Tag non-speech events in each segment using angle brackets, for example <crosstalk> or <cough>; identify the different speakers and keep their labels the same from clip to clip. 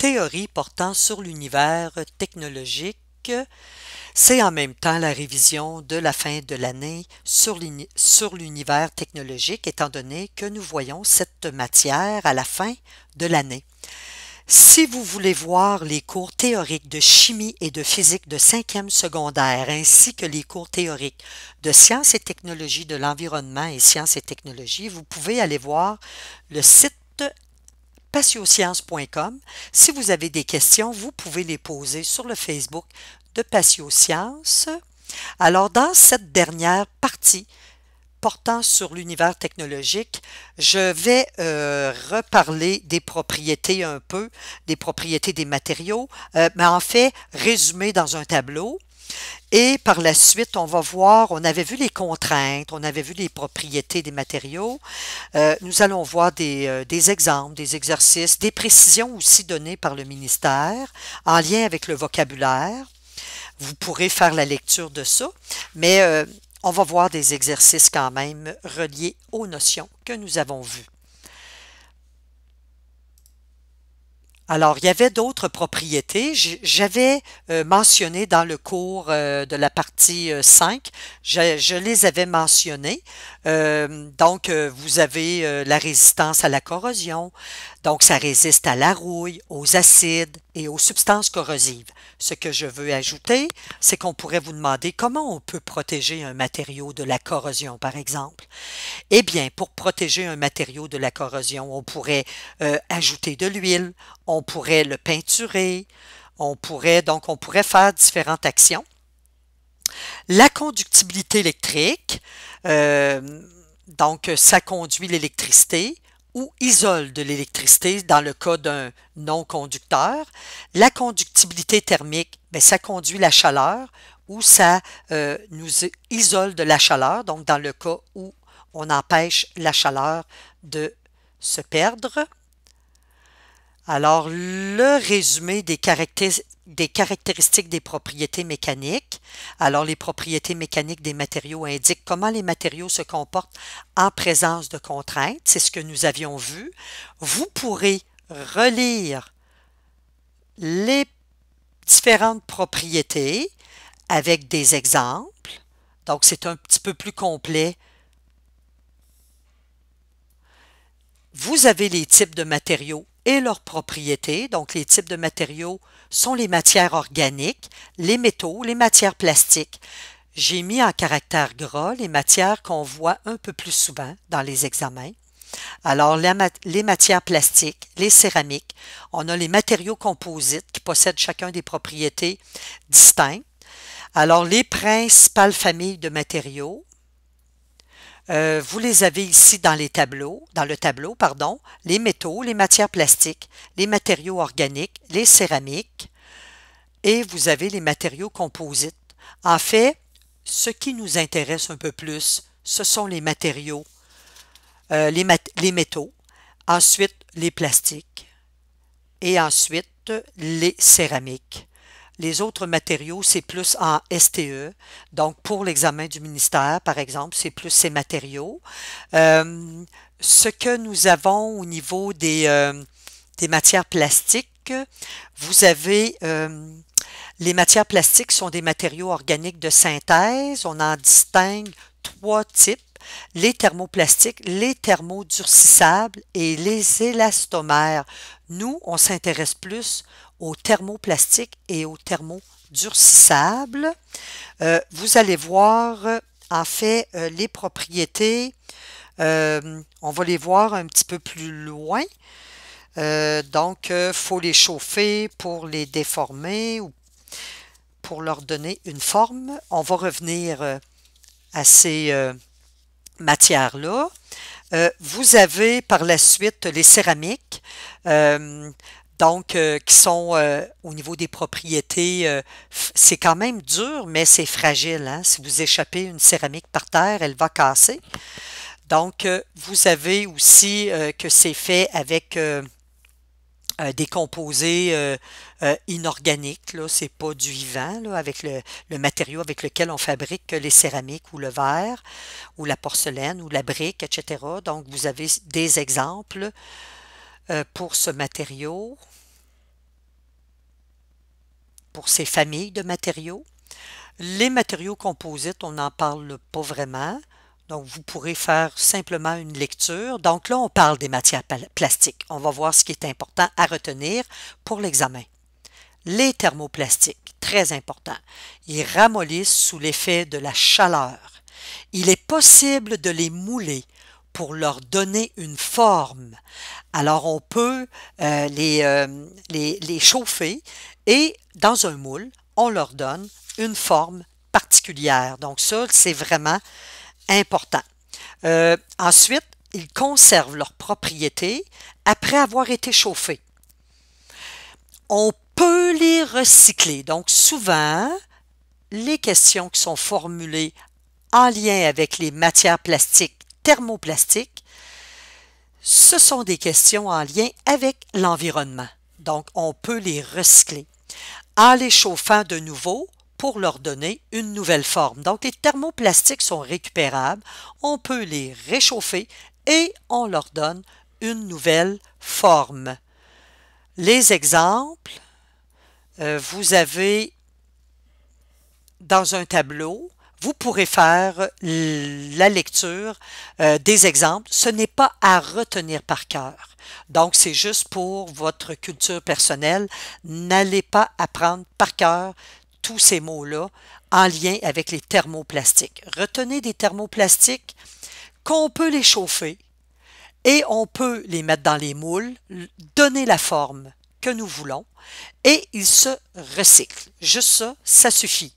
Speaker 1: théorie portant sur l'univers technologique c'est en même temps la révision de la fin de l'année sur l'univers technologique, étant donné que nous voyons cette matière à la fin de l'année. Si vous voulez voir les cours théoriques de chimie et de physique de cinquième secondaire, ainsi que les cours théoriques de sciences et technologies de l'environnement et sciences et technologies, vous pouvez aller voir le site patiosciences.com. Si vous avez des questions, vous pouvez les poser sur le Facebook de Patiosciences. Alors, dans cette dernière partie portant sur l'univers technologique, je vais euh, reparler des propriétés un peu, des propriétés des matériaux, euh, mais en fait, résumer dans un tableau et par la suite, on va voir, on avait vu les contraintes, on avait vu les propriétés des matériaux. Euh, nous allons voir euh, des, exemples, des exercices, des précisions aussi données par le ministère en lien avec le vocabulaire. Vous pourrez faire la lecture de ça, mais euh, on va voir des exercices quand même reliés aux notions que nous avons vues. Alors, il y avait d'autres propriétés. J'avais euh, mentionné dans le cours euh, de la partie 5, euh, je, les avais mentionnées. Euh, donc, euh, vous avez euh, la résistance à la corrosion. Donc, ça résiste à la rouille, aux acides et aux substances corrosives. Ce que je veux ajouter, c'est qu'on pourrait vous demander comment on peut protéger un matériau de la corrosion, par exemple. Eh bien, pour protéger un matériau de la corrosion, on pourrait ajouter de l'huile, on pourrait le peinturer, on pourrait donc on pourrait faire différentes actions. La conductibilité électrique, euh, donc, ça conduit l'électricité ou isole de l'électricité dans le cas d'un non-conducteur. La conductibilité thermique, ben ça conduit la chaleur ou ça euh, nous isole de la chaleur, donc dans le cas où on empêche la chaleur de se perdre. Alors, le résumé des, des caractéristiques des propriétés mécaniques. Alors, les propriétés mécaniques des matériaux indiquent comment les matériaux se comportent en présence de contraintes. C'est ce que nous avions vu. Vous pourrez relire les différentes propriétés avec des exemples. Donc, c'est un petit peu plus complet. Vous avez les types de matériaux et leurs propriétés. Donc, les types de matériaux sont les matières organiques, les métaux, les matières plastiques. J'ai mis en caractère gras les matières qu'on voit un peu plus souvent dans les examens. Alors, les matières plastiques, les céramiques, on a les matériaux composites qui possèdent chacun des propriétés distinctes. Alors, les principales familles de matériaux, euh, vous les avez ici dans les tableaux, dans le tableau, pardon, les métaux, les matières plastiques, les matériaux organiques, les céramiques et vous avez les matériaux composites. En fait, ce qui nous intéresse un peu plus, ce sont les matériaux, euh, les métaux, ensuite les plastiques et ensuite les céramiques. Les autres matériaux, c'est plus en STE. Donc, pour l'examen du ministère, par exemple, c'est plus ces matériaux. Euh, ce que nous avons au niveau des, euh, matières plastiques, vous avez... Euh, les matières plastiques sont des matériaux organiques de synthèse. On en distingue trois types les thermoplastiques, les thermodurcissables et les élastomères. Nous, on s'intéresse plus au thermoplastique et au thermodurcissable. Euh, vous allez voir, euh, en fait, euh, les propriétés. on va les voir un petit peu plus loin. donc, il faut les chauffer pour les déformer ou pour leur donner une forme. On va revenir à ces matières-là. vous avez par la suite les céramiques donc euh, qui sont euh, au niveau des propriétés, euh, c'est quand même dur, mais c'est fragile. Hein. Si vous échappez une céramique par terre, elle va casser. Donc, vous avez aussi que c'est fait avec des composés inorganiques. Ce n'est pas du vivant, là, avec le, le, matériau avec lequel on fabrique les céramiques ou le verre ou la porcelaine ou la brique, etc. Donc, vous avez des exemples pour ce matériau pour ces familles de matériaux. Les matériaux composites, on n'en parle pas vraiment. Donc, vous pourrez faire simplement une lecture. Donc là, on parle des matières plastiques. On va voir ce qui est important à retenir pour l'examen. Les thermoplastiques, très important. Ils ramollissent sous l'effet de la chaleur. Il est possible de les mouler pour leur donner une forme. Alors on peut euh, euh, les, les, chauffer et dans un moule, on leur donne une forme particulière. Donc ça, c'est vraiment important. Euh, ensuite, ils conservent leurs propriétés après avoir été chauffés. On peut les recycler. Donc souvent, les questions qui sont formulées en lien avec les matières plastiques thermoplastiques, Ce sont des questions en lien avec l'environnement, donc on peut les recycler en les chauffant de nouveau pour leur donner une nouvelle forme. Donc les thermoplastiques sont récupérables, on peut les réchauffer et on leur donne une nouvelle forme. Les exemples, euh, vous avez dans un tableau vous pourrez faire la lecture euh, des exemples. Ce n'est pas à retenir par cœur. Donc, c'est juste pour votre culture personnelle. N'allez pas apprendre par cœur tous ces mots-là en lien avec les thermoplastiques. Retenez des thermoplastiques qu'on peut les chauffer et on peut les mettre dans les moules, donner la forme que nous voulons et ils se recyclent. Juste ça, ça suffit.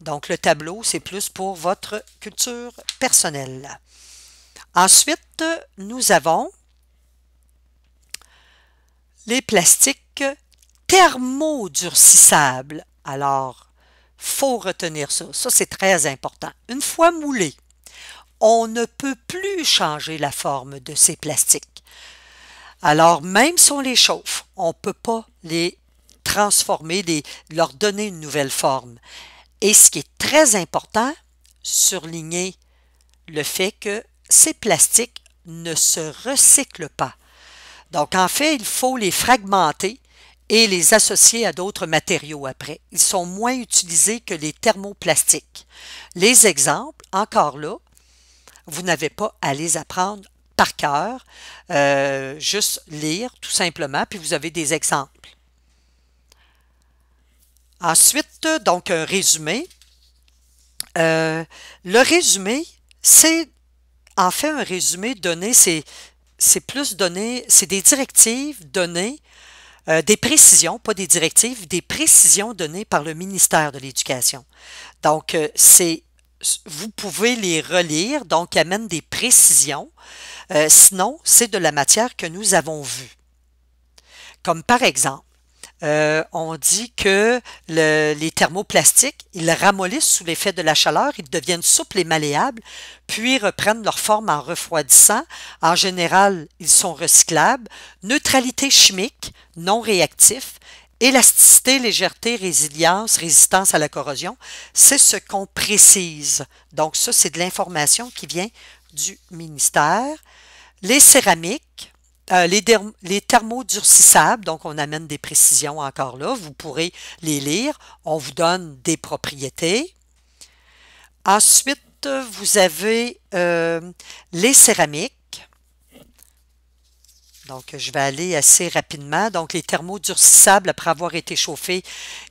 Speaker 1: Donc, le tableau, c'est plus pour votre culture personnelle. Ensuite, nous avons les plastiques thermodurcissables. Alors, faut retenir ça. Ça, c'est très important. Une fois moulé, on ne peut plus changer la forme de ces plastiques. Alors, même si on les chauffe, on ne peut pas les transformer, les, leur donner une nouvelle forme. Et ce qui est très important, surligner le fait que ces plastiques ne se recyclent pas. Donc, en fait, il faut les fragmenter et les associer à d'autres matériaux après. Ils sont moins utilisés que les thermoplastiques. Les exemples, encore là, vous n'avez pas à les apprendre par cœur, euh, juste lire tout simplement, puis vous avez des exemples. Ensuite, donc un résumé. Euh, le résumé, c'est en fait un résumé donné, c'est plus donné, c'est des directives données, euh, des précisions, pas des directives, des précisions données par le ministère de l'Éducation. Donc, euh, c'est vous pouvez les relire, donc amène des précisions. sinon, c'est de la matière que nous avons vue. Comme par exemple, euh, on dit que les thermoplastiques, ils ramollissent sous l'effet de la chaleur, ils deviennent souples et malléables, puis reprennent leur forme en refroidissant. En général, ils sont recyclables. Neutralité chimique, non réactif, élasticité, légèreté, résilience, résistance à la corrosion, c'est ce qu'on précise. Donc ça, c'est de l'information qui vient du ministère. Les céramiques, euh, les, thermodurcissables, donc on amène des précisions encore là, vous pourrez les lire. On vous donne des propriétés. Ensuite, vous avez euh, les céramiques. Donc, je vais aller assez rapidement. Donc, les thermodurcissables, après avoir été chauffés,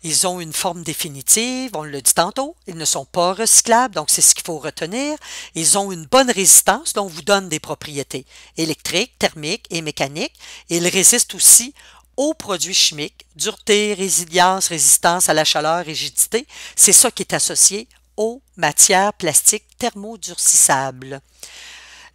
Speaker 1: ils ont une forme définitive. On le dit tantôt. Ils ne sont pas recyclables. Donc, c'est ce qu'il faut retenir. Ils ont une bonne résistance. Donc, vous donne des propriétés électriques, thermiques et mécaniques. Ils résistent aussi aux produits chimiques, dureté, résilience, résistance à la chaleur, rigidité. C'est ça qui est associé aux matières plastiques thermodurcissables.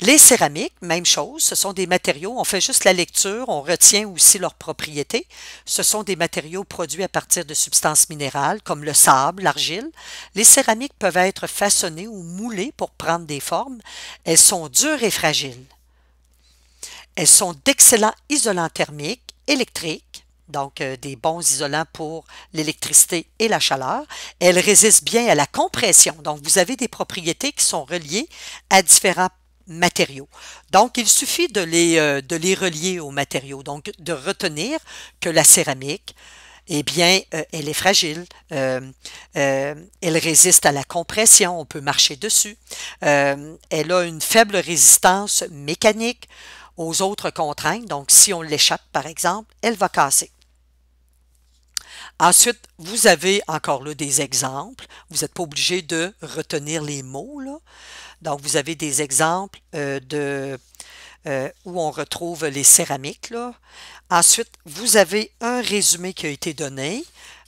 Speaker 1: Les céramiques, même chose, ce sont des matériaux, on fait juste la lecture, on retient aussi leurs propriétés. Ce sont des matériaux produits à partir de substances minérales comme le sable, l'argile. Les céramiques peuvent être façonnées ou moulées pour prendre des formes. Elles sont dures et fragiles. Elles sont d'excellents isolants thermiques, électriques, donc euh, des bons isolants pour l'électricité et la chaleur. Elles résistent bien à la compression, donc vous avez des propriétés qui sont reliées à différents matériaux. Donc, il suffit de les, euh, les relier aux matériaux, donc de retenir que la céramique, eh bien, euh, elle est fragile, euh, elle résiste à la compression, on peut marcher dessus, elle a une faible résistance mécanique aux autres contraintes, donc si on l'échappe par exemple, elle va casser. Ensuite, vous avez encore là des exemples, vous n'êtes pas obligé de retenir les mots, là. Donc, vous avez des exemples euh, de, euh, où on retrouve les céramiques. Là. Ensuite, vous avez un résumé qui a été donné.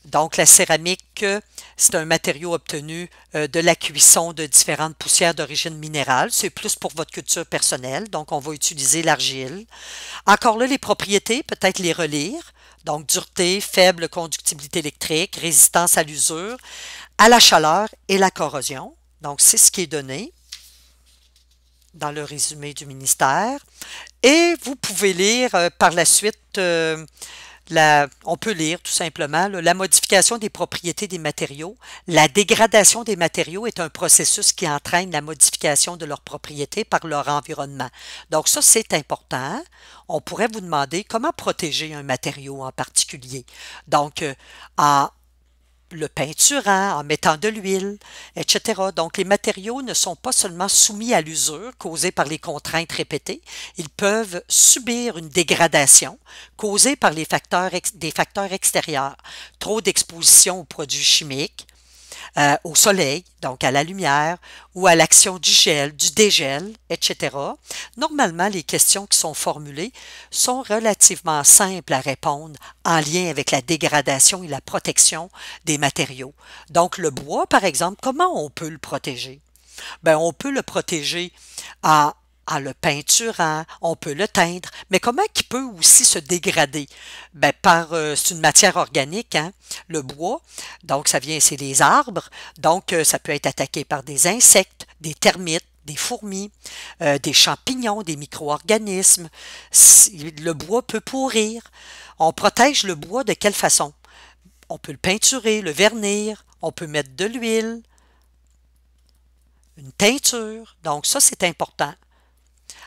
Speaker 1: Donc, la céramique, c'est un matériau obtenu euh, de la cuisson de différentes poussières d'origine minérale. C'est plus pour votre culture personnelle, donc on va utiliser l'argile. Encore là, les propriétés, peut-être les relire. Donc, dureté, faible conductibilité électrique, résistance à l'usure, à la chaleur et la corrosion. Donc, c'est ce qui est donné dans le résumé du ministère. Et vous pouvez lire euh, par la suite, euh, la, on peut lire tout simplement, la modification des propriétés des matériaux. La dégradation des matériaux est un processus qui entraîne la modification de leurs propriétés par leur environnement. Donc ça, c'est important. On pourrait vous demander comment protéger un matériau en particulier. Donc, euh, en le peinturant, en mettant de l'huile, etc. Donc les matériaux ne sont pas seulement soumis à l'usure causée par les contraintes répétées, ils peuvent subir une dégradation causée par les facteurs des facteurs extérieurs, trop d'exposition aux produits chimiques, euh, au soleil, donc à la lumière, ou à l'action du gel, du dégel, etc. Normalement, les questions qui sont formulées sont relativement simples à répondre en lien avec la dégradation et la protection des matériaux. Donc le bois, par exemple, comment on peut le protéger? Bien, on peut le protéger en, en ah, le peinturant, on peut le teindre, mais comment il peut aussi se dégrader? Ben, par euh, c'est une matière organique, hein, le bois, donc ça vient, c'est les arbres, donc euh, ça peut être attaqué par des insectes, des termites, des fourmis, euh, des champignons, des micro-organismes. Le bois peut pourrir. On protège le bois de quelle façon? On peut le peinturer, le vernir, on peut mettre de l'huile, une teinture. Donc ça, c'est important.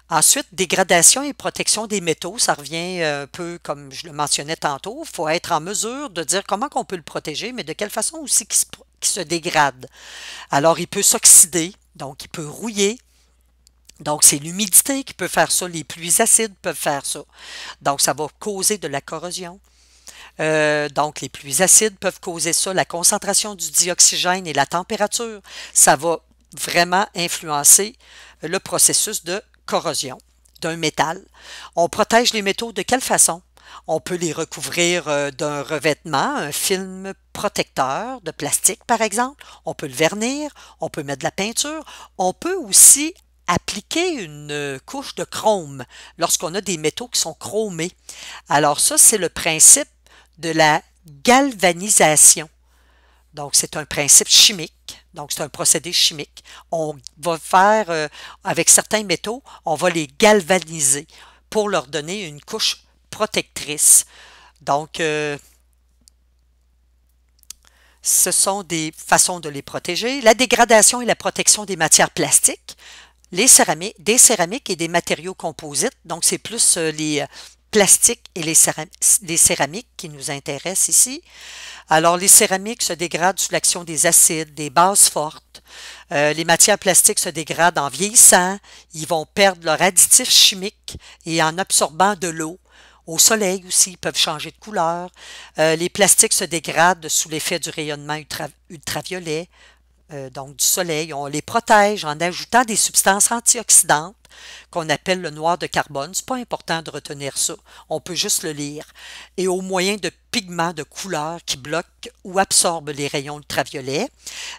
Speaker 1: Ensuite, dégradation et protection des métaux, ça revient euh, un peu comme je le mentionnais tantôt. Il faut être en mesure de dire comment on peut le protéger, mais de quelle façon aussi qu'il se, dégrade. Alors, il peut s'oxyder, donc il peut rouiller, donc, c'est l'humidité qui peut faire ça, les pluies acides peuvent faire ça. Donc, ça va causer de la corrosion. Euh, donc, les pluies acides peuvent causer ça, la concentration du dioxygène et la température. Ça va vraiment influencer le processus de corrosion d'un métal. On protège les métaux de quelle façon? On peut les recouvrir euh, d'un revêtement, un film protecteur de plastique par exemple. On peut le vernir, on peut mettre de la peinture. On peut aussi appliquer une euh, couche de chrome lorsqu'on a des métaux qui sont chromés. Alors ça, c'est le principe de la galvanisation. Donc c'est un principe chimique donc, c'est un procédé chimique. On va faire, euh, avec certains métaux, on va les galvaniser pour leur donner une couche protectrice. Donc, euh, ce sont des façons de les protéger. La dégradation et la protection des matières plastiques, les céramiques, des céramiques et des matériaux composites. Donc, c'est plus euh, les, plastiques et les, céramiques qui nous intéressent ici. Alors, les céramiques se dégradent sous l'action des acides, des bases fortes. Euh, les matières plastiques se dégradent en vieillissant. Ils vont perdre leur additif chimique et en absorbant de l'eau. Au soleil aussi, ils peuvent changer de couleur. Euh, les plastiques se dégradent sous l'effet du rayonnement ultraviolet, euh, donc du soleil. On les protège en ajoutant des substances antioxydantes qu'on appelle le noir de carbone. Ce n'est pas important de retenir ça. On peut juste le lire. Et au moyen de pigments de couleur qui bloquent ou absorbent les rayons ultraviolets,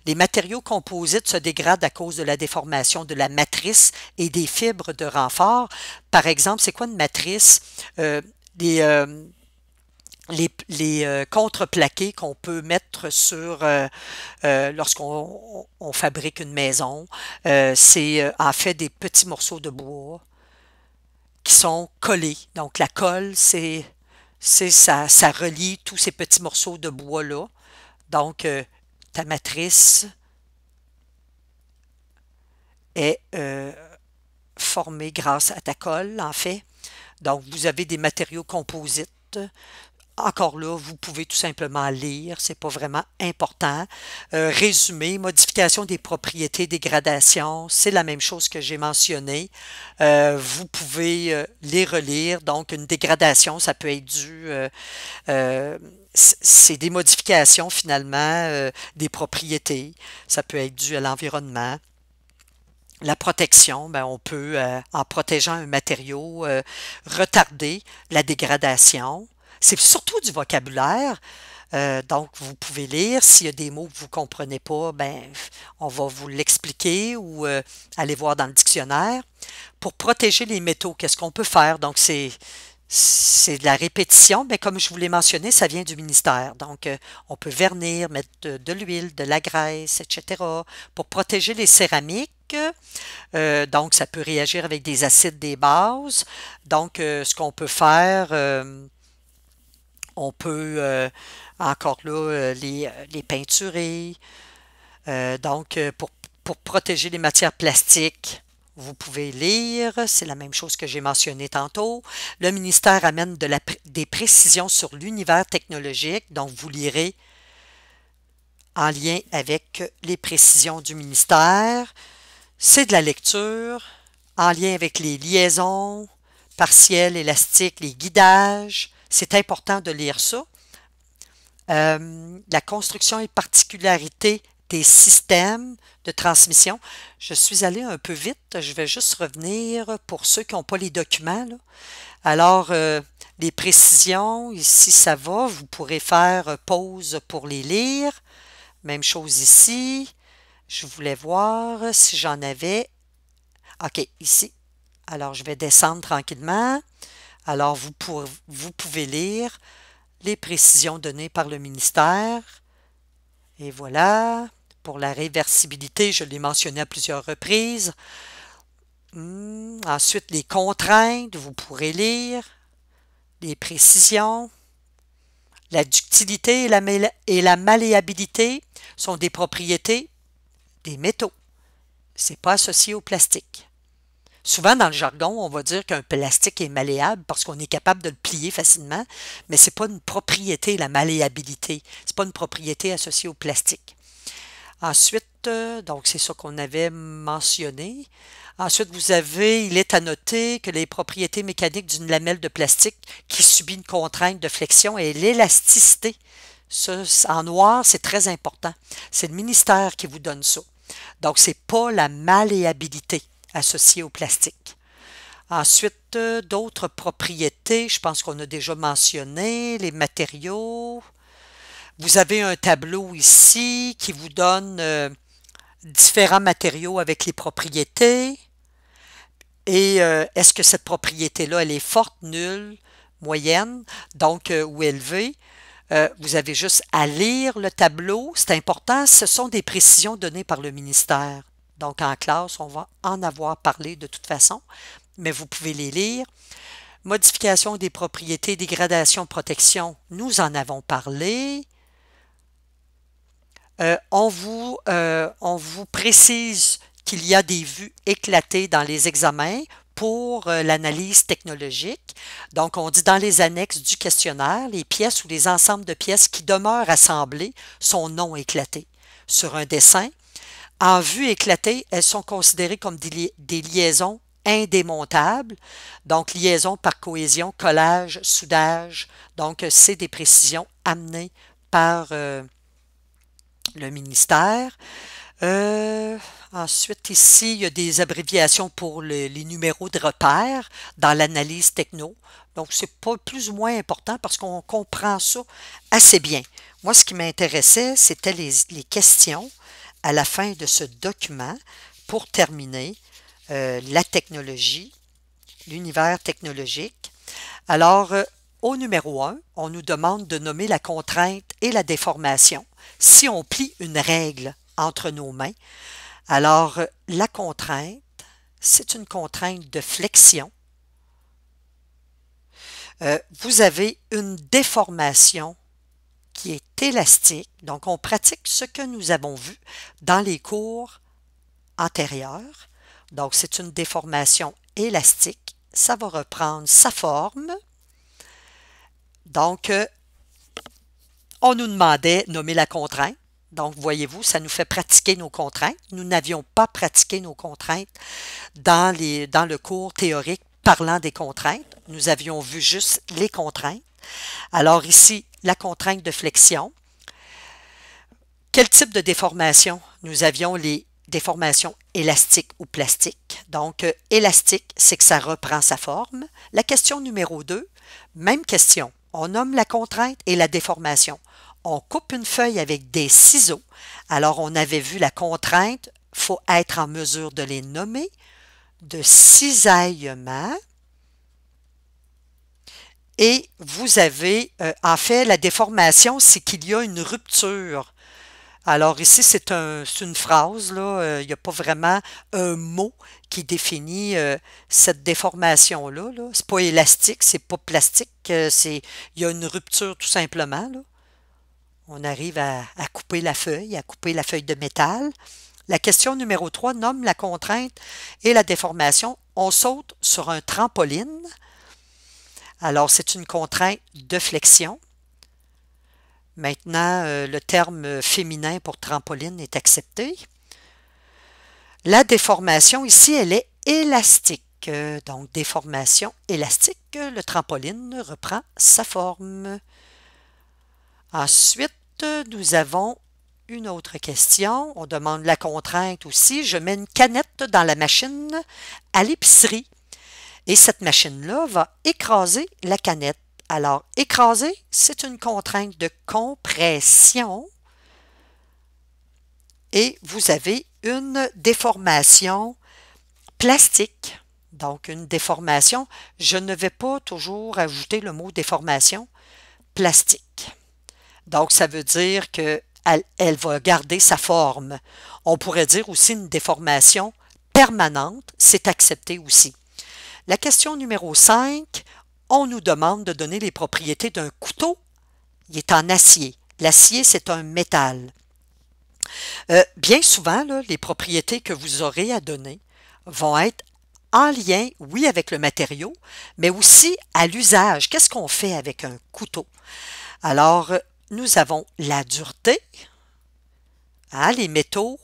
Speaker 1: les matériaux composites se dégradent à cause de la déformation de la matrice et des fibres de renfort. Par exemple, c'est quoi une matrice? Euh, euh, les, euh, contreplaqués qu'on peut mettre sur euh, euh, lorsqu'on fabrique une maison. c'est en fait des petits morceaux de bois qui sont collés. Donc la colle, c'est ça, ça relie tous ces petits morceaux de bois-là. Donc ta matrice est formée grâce à ta colle, en fait. Donc vous avez des matériaux composites encore là, vous pouvez tout simplement lire, c'est pas vraiment important. Euh, résumé, modification des propriétés, dégradation, c'est la même chose que j'ai mentionné. Euh, vous pouvez euh, les relire, donc une dégradation, ça peut être dû c'est des modifications finalement des propriétés, ça peut être dû à l'environnement. La protection, ben, on peut, en protégeant un matériau, retarder la dégradation. C'est surtout du vocabulaire. Euh, donc, vous pouvez lire. S'il y a des mots que vous ne comprenez pas, ben, on va vous l'expliquer ou euh, aller voir dans le dictionnaire. Pour protéger les métaux, qu'est-ce qu'on peut faire? Donc, c'est c'est de la répétition, mais comme je vous l'ai mentionné, ça vient du ministère. Donc, euh, on peut vernir, mettre de, l'huile, de la graisse, etc. pour protéger les céramiques. donc, ça peut réagir avec des acides, des bases. Donc, ce qu'on peut faire, on peut euh, encore là euh, les, euh, les peinturer. donc, pour, protéger les matières plastiques, vous pouvez lire, c'est la même chose que j'ai mentionné tantôt. Le ministère amène des précisions sur l'univers technologique, donc vous lirez en lien avec les précisions du ministère. C'est de la lecture en lien avec les liaisons partielles, élastiques, les guidages, c'est important de lire ça. Euh, la construction et particularité des systèmes de transmission. Je suis allée un peu vite, je vais juste revenir pour ceux qui n'ont pas les documents. Alors, euh, les précisions, ici ça va, vous pourrez faire pause pour les lire. Même chose ici. Je voulais voir si j'en avais. OK, ici. Alors, je vais descendre tranquillement. Alors, vous, pouvez lire les précisions données par le ministère. Et voilà, pour la réversibilité, je l'ai mentionné à plusieurs reprises. Hmm, ensuite, les contraintes, vous pourrez lire, les précisions. La ductilité et la, et la malléabilité sont des propriétés des métaux. Ce n'est pas associé au plastique. Souvent, dans le jargon, on va dire qu'un plastique est malléable parce qu'on est capable de le plier facilement, mais ce n'est pas une propriété, la malléabilité. Ce n'est pas une propriété associée au plastique. Ensuite, euh, donc c'est ça qu'on avait mentionné. Ensuite, vous avez, il est à noter que les propriétés mécaniques d'une lamelle de plastique qui subit une contrainte de flexion et l'élasticité. en noir, c'est très important. C'est le ministère qui vous donne ça. Donc, ce n'est pas la malléabilité. Associé au plastique. Ensuite, euh, d'autres propriétés, je pense qu'on a déjà mentionné, les matériaux. Vous avez un tableau ici qui vous donne euh, différents matériaux avec les propriétés. Et euh, est-ce que cette propriété-là, elle est forte, nulle, moyenne, donc ou élevée? vous avez juste à lire le tableau. C'est important. Ce sont des précisions données par le ministère. Donc, en classe, on va en avoir parlé de toute façon, mais vous pouvez les lire. Modification des propriétés, dégradation, protection, nous en avons parlé. Euh, on, vous, euh, on vous précise qu'il y a des vues éclatées dans les examens pour euh, l'analyse technologique. Donc, on dit dans les annexes du questionnaire, les pièces ou les ensembles de pièces qui demeurent assemblées sont non éclatées. Sur un dessin, en vue éclatée, elles sont considérées comme des, liaisons indémontables, donc liaison par cohésion, collage, soudage. Donc, c'est des précisions amenées par euh, le ministère. Euh, ensuite, ici, il y a des abréviations pour les numéros de repère dans l'analyse techno. Donc, c'est pas plus ou moins important parce qu'on comprend ça assez bien. Moi, ce qui m'intéressait, c'était les questions à la fin de ce document pour terminer euh, la technologie, l'univers technologique. Alors, euh, au numéro 1, on nous demande de nommer la contrainte et la déformation si on plie une règle entre nos mains. Alors, euh, la contrainte, c'est une contrainte de flexion. vous avez une déformation qui est élastique. Donc, on pratique ce que nous avons vu dans les cours antérieurs. Donc, c'est une déformation élastique. Ça va reprendre sa forme. Donc, euh, on nous demandait nommer la contrainte. Donc, voyez-vous, ça nous fait pratiquer nos contraintes. Nous n'avions pas pratiqué nos contraintes dans, dans le cours théorique parlant des contraintes. Nous avions vu juste les contraintes. Alors ici, la contrainte de flexion. Quel type de déformation? Nous avions les déformations élastiques ou plastiques. Donc, euh, élastique, c'est que ça reprend sa forme. La question numéro 2, même question. On nomme la contrainte et la déformation. On coupe une feuille avec des ciseaux. Alors, on avait vu la contrainte, il faut être en mesure de les nommer, de cisaillement, et vous avez, euh, en fait, la déformation, c'est qu'il y a une rupture. Alors ici, c'est une phrase, là, euh, il n'y a pas vraiment un mot qui définit euh, cette déformation-là. Ce n'est pas élastique, c'est pas plastique, il y a une rupture tout simplement. On arrive à, à couper la feuille, à couper la feuille de métal. La question numéro 3 nomme la contrainte et la déformation. On saute sur un trampoline. Alors, c'est une contrainte de flexion. Maintenant, euh, le terme euh, féminin pour trampoline est accepté. La déformation ici, elle est élastique. Euh, donc, déformation élastique, le trampoline reprend sa forme. Ensuite, nous avons une autre question. On demande la contrainte aussi. Je mets une canette dans la machine à l'épicerie. Et cette machine-là va écraser la canette. Alors, écraser, c'est une contrainte de compression et vous avez une déformation plastique. Donc, une déformation, je ne vais pas toujours ajouter le mot déformation plastique. Donc, ça veut dire que elle, va garder sa forme. On pourrait dire aussi une déformation permanente, c'est accepté aussi. La question numéro 5, on nous demande de donner les propriétés d'un couteau. Il est en acier. L'acier, c'est un métal. Euh, bien souvent, les propriétés que vous aurez à donner vont être en lien, oui, avec le matériau, mais aussi à l'usage. Qu'est-ce qu'on fait avec un couteau? Alors, nous avons la dureté. Hein, les métaux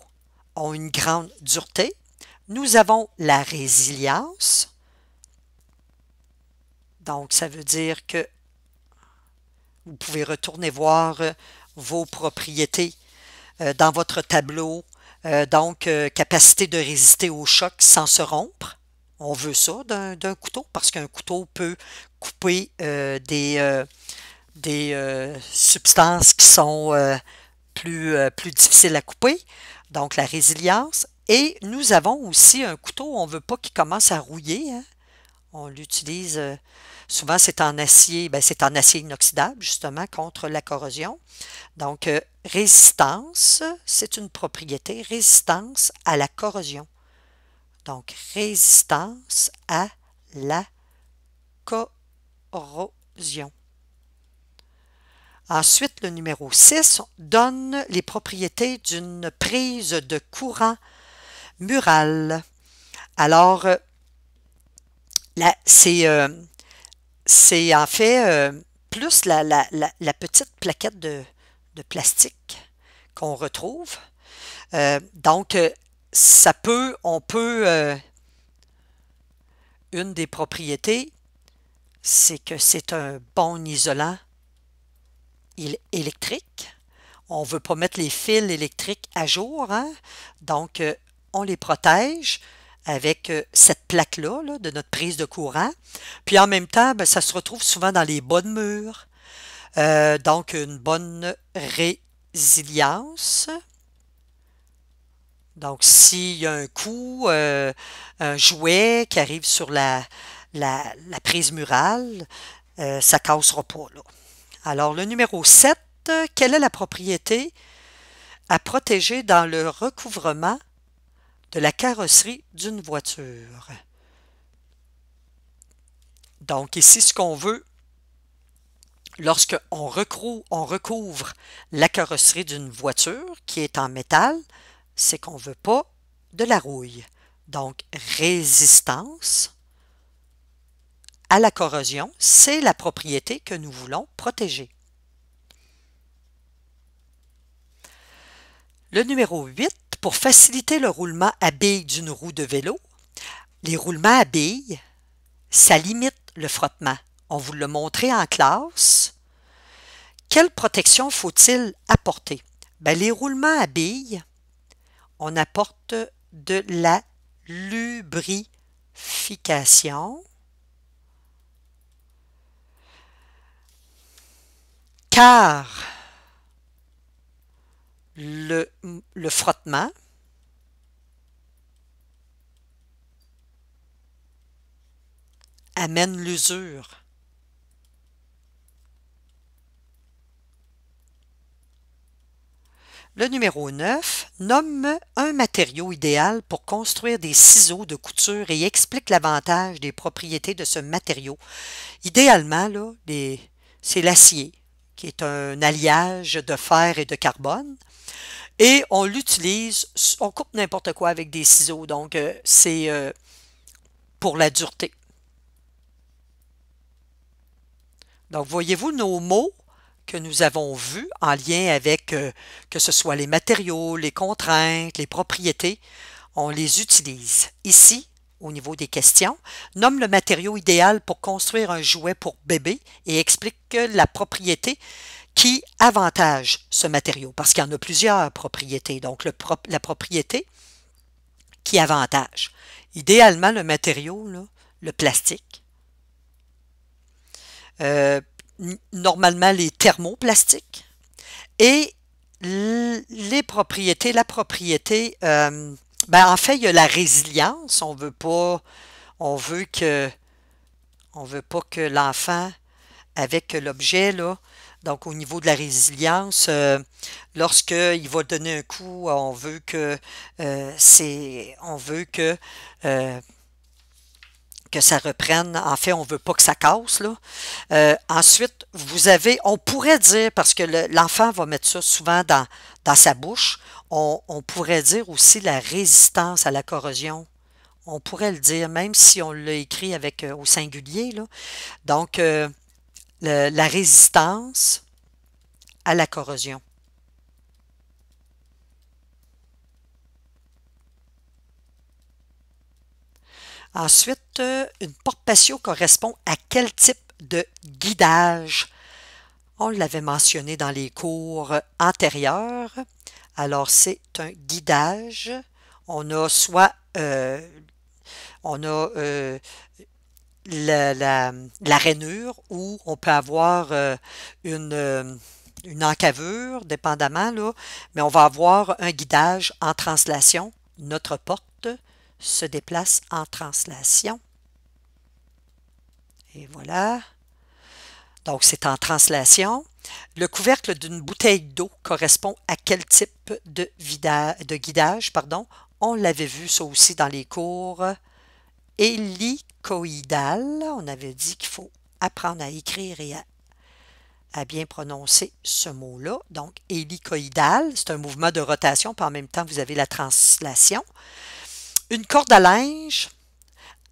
Speaker 1: ont une grande dureté. Nous avons la résilience. Donc, ça veut dire que vous pouvez retourner voir euh, vos propriétés euh, dans votre tableau. Euh, donc, capacité de résister au choc sans se rompre. On veut ça d'un couteau parce qu'un couteau peut couper des, substances qui sont plus, plus difficiles à couper. Donc, la résilience. Et nous avons aussi un couteau, on ne veut pas qu'il commence à rouiller. Hein. On l'utilise euh, souvent, c'est en acier, ben, c'est en acier inoxydable, justement, contre la corrosion. Donc, euh, résistance, c'est une propriété, résistance à la corrosion. Donc, résistance à la corrosion. Ensuite, le numéro 6 donne les propriétés d'une prise de courant murale. Alors, euh, euh, c'est en fait euh, plus la, petite plaquette de, plastique qu'on retrouve. Euh, donc, ça peut, on peut, une des propriétés, c'est que c'est un bon isolant électrique. On ne veut pas mettre les fils électriques à jour, hein. donc on les protège avec euh, cette plaque-là de notre prise de courant. Puis en même temps, ben, ça se retrouve souvent dans les bonnes de murs. Euh, donc, une bonne résilience. Donc, s'il y a un coup, euh, un jouet qui arrive sur la, prise murale, ça ne cassera pas. Alors, le numéro 7, quelle est la propriété à protéger dans le recouvrement de la carrosserie d'une voiture. Donc ici, ce qu'on veut, lorsque on recouvre, recouvre la carrosserie d'une voiture qui est en métal, c'est qu'on ne veut pas de la rouille. Donc résistance à la corrosion, c'est la propriété que nous voulons protéger. Le numéro 8, pour faciliter le roulement à billes d'une roue de vélo, les roulements à billes, ça limite le frottement. On vous le montré en classe. Quelle protection faut-il apporter? Ben, les roulements à billes, on apporte de la lubrification. Car le, frottement. amène l'usure. Le numéro 9 nomme un matériau idéal pour construire des ciseaux de couture et explique l'avantage des propriétés de ce matériau. Idéalement, c'est l'acier, qui est un alliage de fer et de carbone. Et on l'utilise, on coupe n'importe quoi avec des ciseaux. Donc, euh, c'est euh, pour la dureté. Donc, voyez-vous nos mots que nous avons vus en lien avec euh, que ce soit les matériaux, les contraintes, les propriétés, on les utilise. Ici, au niveau des questions, nomme le matériau idéal pour construire un jouet pour bébé et explique la propriété qui avantage ce matériau, parce qu'il y en a plusieurs propriétés. Donc, la propriété qui avantage. Idéalement, le matériau, le plastique. Euh, normalement, les thermoplastiques. Et les propriétés, la propriété, euh, ben, en fait, il y a la résilience. On veut pas, on veut que, on veut pas que l'enfant, avec l'objet, là, donc, au niveau de la résilience, euh, lorsqu'il va donner un coup, on veut que euh, c'est. On veut que. Euh, que ça reprenne. En fait, on ne veut pas que ça casse. Là. Euh, ensuite, vous avez, on pourrait dire, parce que l'enfant va mettre ça souvent dans, dans sa bouche, on, pourrait dire aussi la résistance à la corrosion. On pourrait le dire, même si on l'a écrit avec au singulier. Là. Donc, la résistance à la corrosion. Ensuite, euh, une porte patio correspond à quel type de guidage? On l'avait mentionné dans les cours antérieurs. Alors, c'est un guidage. On a soit euh, on a euh, la, la, rainure où on peut avoir euh, une, euh, une, encavure, dépendamment, là, mais on va avoir un guidage en translation. Notre porte se déplace en translation. Et voilà. Donc, c'est en translation. Le couvercle d'une bouteille d'eau correspond à quel type de, de guidage? Pardon? On l'avait vu, ça aussi, dans les cours. lit Coïdal, on avait dit qu'il faut apprendre à écrire et à, bien prononcer ce mot-là. Donc, hélicoïdal, c'est un mouvement de rotation, puis en même temps, vous avez la translation. Une corde à linge,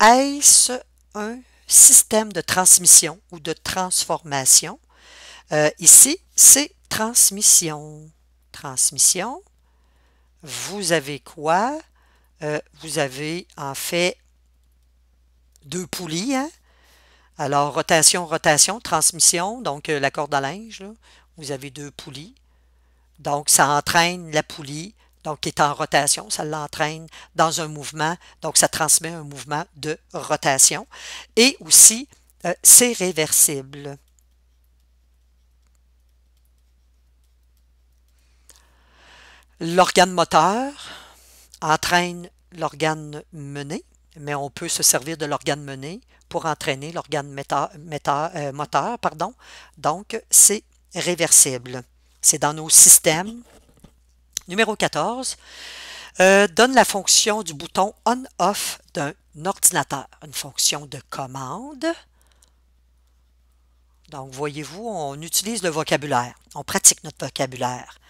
Speaker 1: est-ce un système de transmission ou de transformation? Euh, ici, c'est transmission. Transmission. Vous avez quoi? Euh, vous avez en fait deux poulies. Hein? Alors, rotation, rotation, transmission, donc euh, la corde à linge, vous avez deux poulies. Donc, ça entraîne la poulie, donc qui est en rotation, ça l'entraîne dans un mouvement, donc ça transmet un mouvement de rotation. Et aussi, euh, c'est réversible. L'organe moteur entraîne l'organe mené, mais on peut se servir de l'organe mené pour entraîner l'organe euh, moteur. Donc, c'est réversible. C'est dans nos systèmes. Numéro 14. Euh, donne la fonction du bouton on-off d'un ordinateur, une fonction de commande. Donc, voyez-vous, on utilise le vocabulaire, on pratique notre vocabulaire.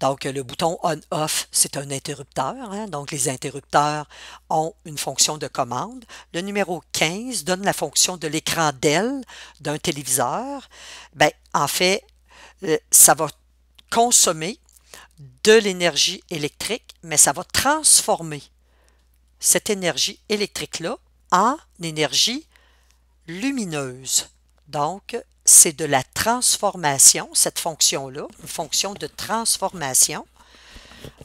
Speaker 1: Donc, le bouton on-off, c'est un interrupteur. Hein. Donc, les interrupteurs ont une fonction de commande. Le numéro 15 donne la fonction de l'écran d'aile d'un téléviseur. Ben, en fait, euh, ça va consommer de l'énergie électrique, mais ça va transformer cette énergie électrique-là en énergie lumineuse. Donc, c'est de la transformation, cette fonction-là, une fonction de transformation.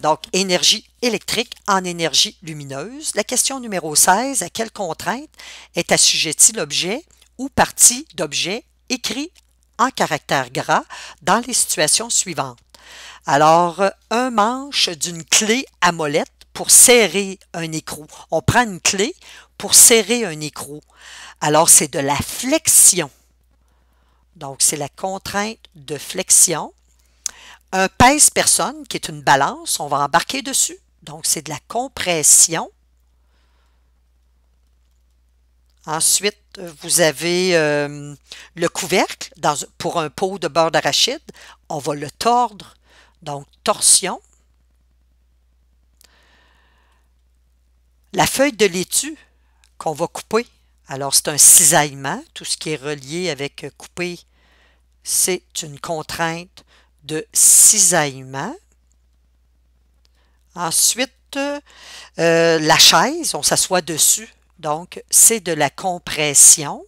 Speaker 1: Donc, énergie électrique en énergie lumineuse. La question numéro 16, à quelle contrainte est assujetti l'objet ou partie d'objet écrit en caractère gras dans les situations suivantes? Alors, un manche d'une clé à molette pour serrer un écrou. On prend une clé pour serrer un écrou. Alors, c'est de la flexion. Donc, c'est la contrainte de flexion. Un pèse-personne, qui est une balance, on va embarquer dessus. Donc, c'est de la compression. Ensuite, vous avez euh, le couvercle pour un pot de beurre d'arachide. On va le tordre, donc torsion. La feuille de laitue qu'on va couper, alors, c'est un cisaillement. Tout ce qui est relié avec coupé, c'est une contrainte de cisaillement. Ensuite, euh, la chaise, on s'assoit dessus. Donc, c'est de la compression.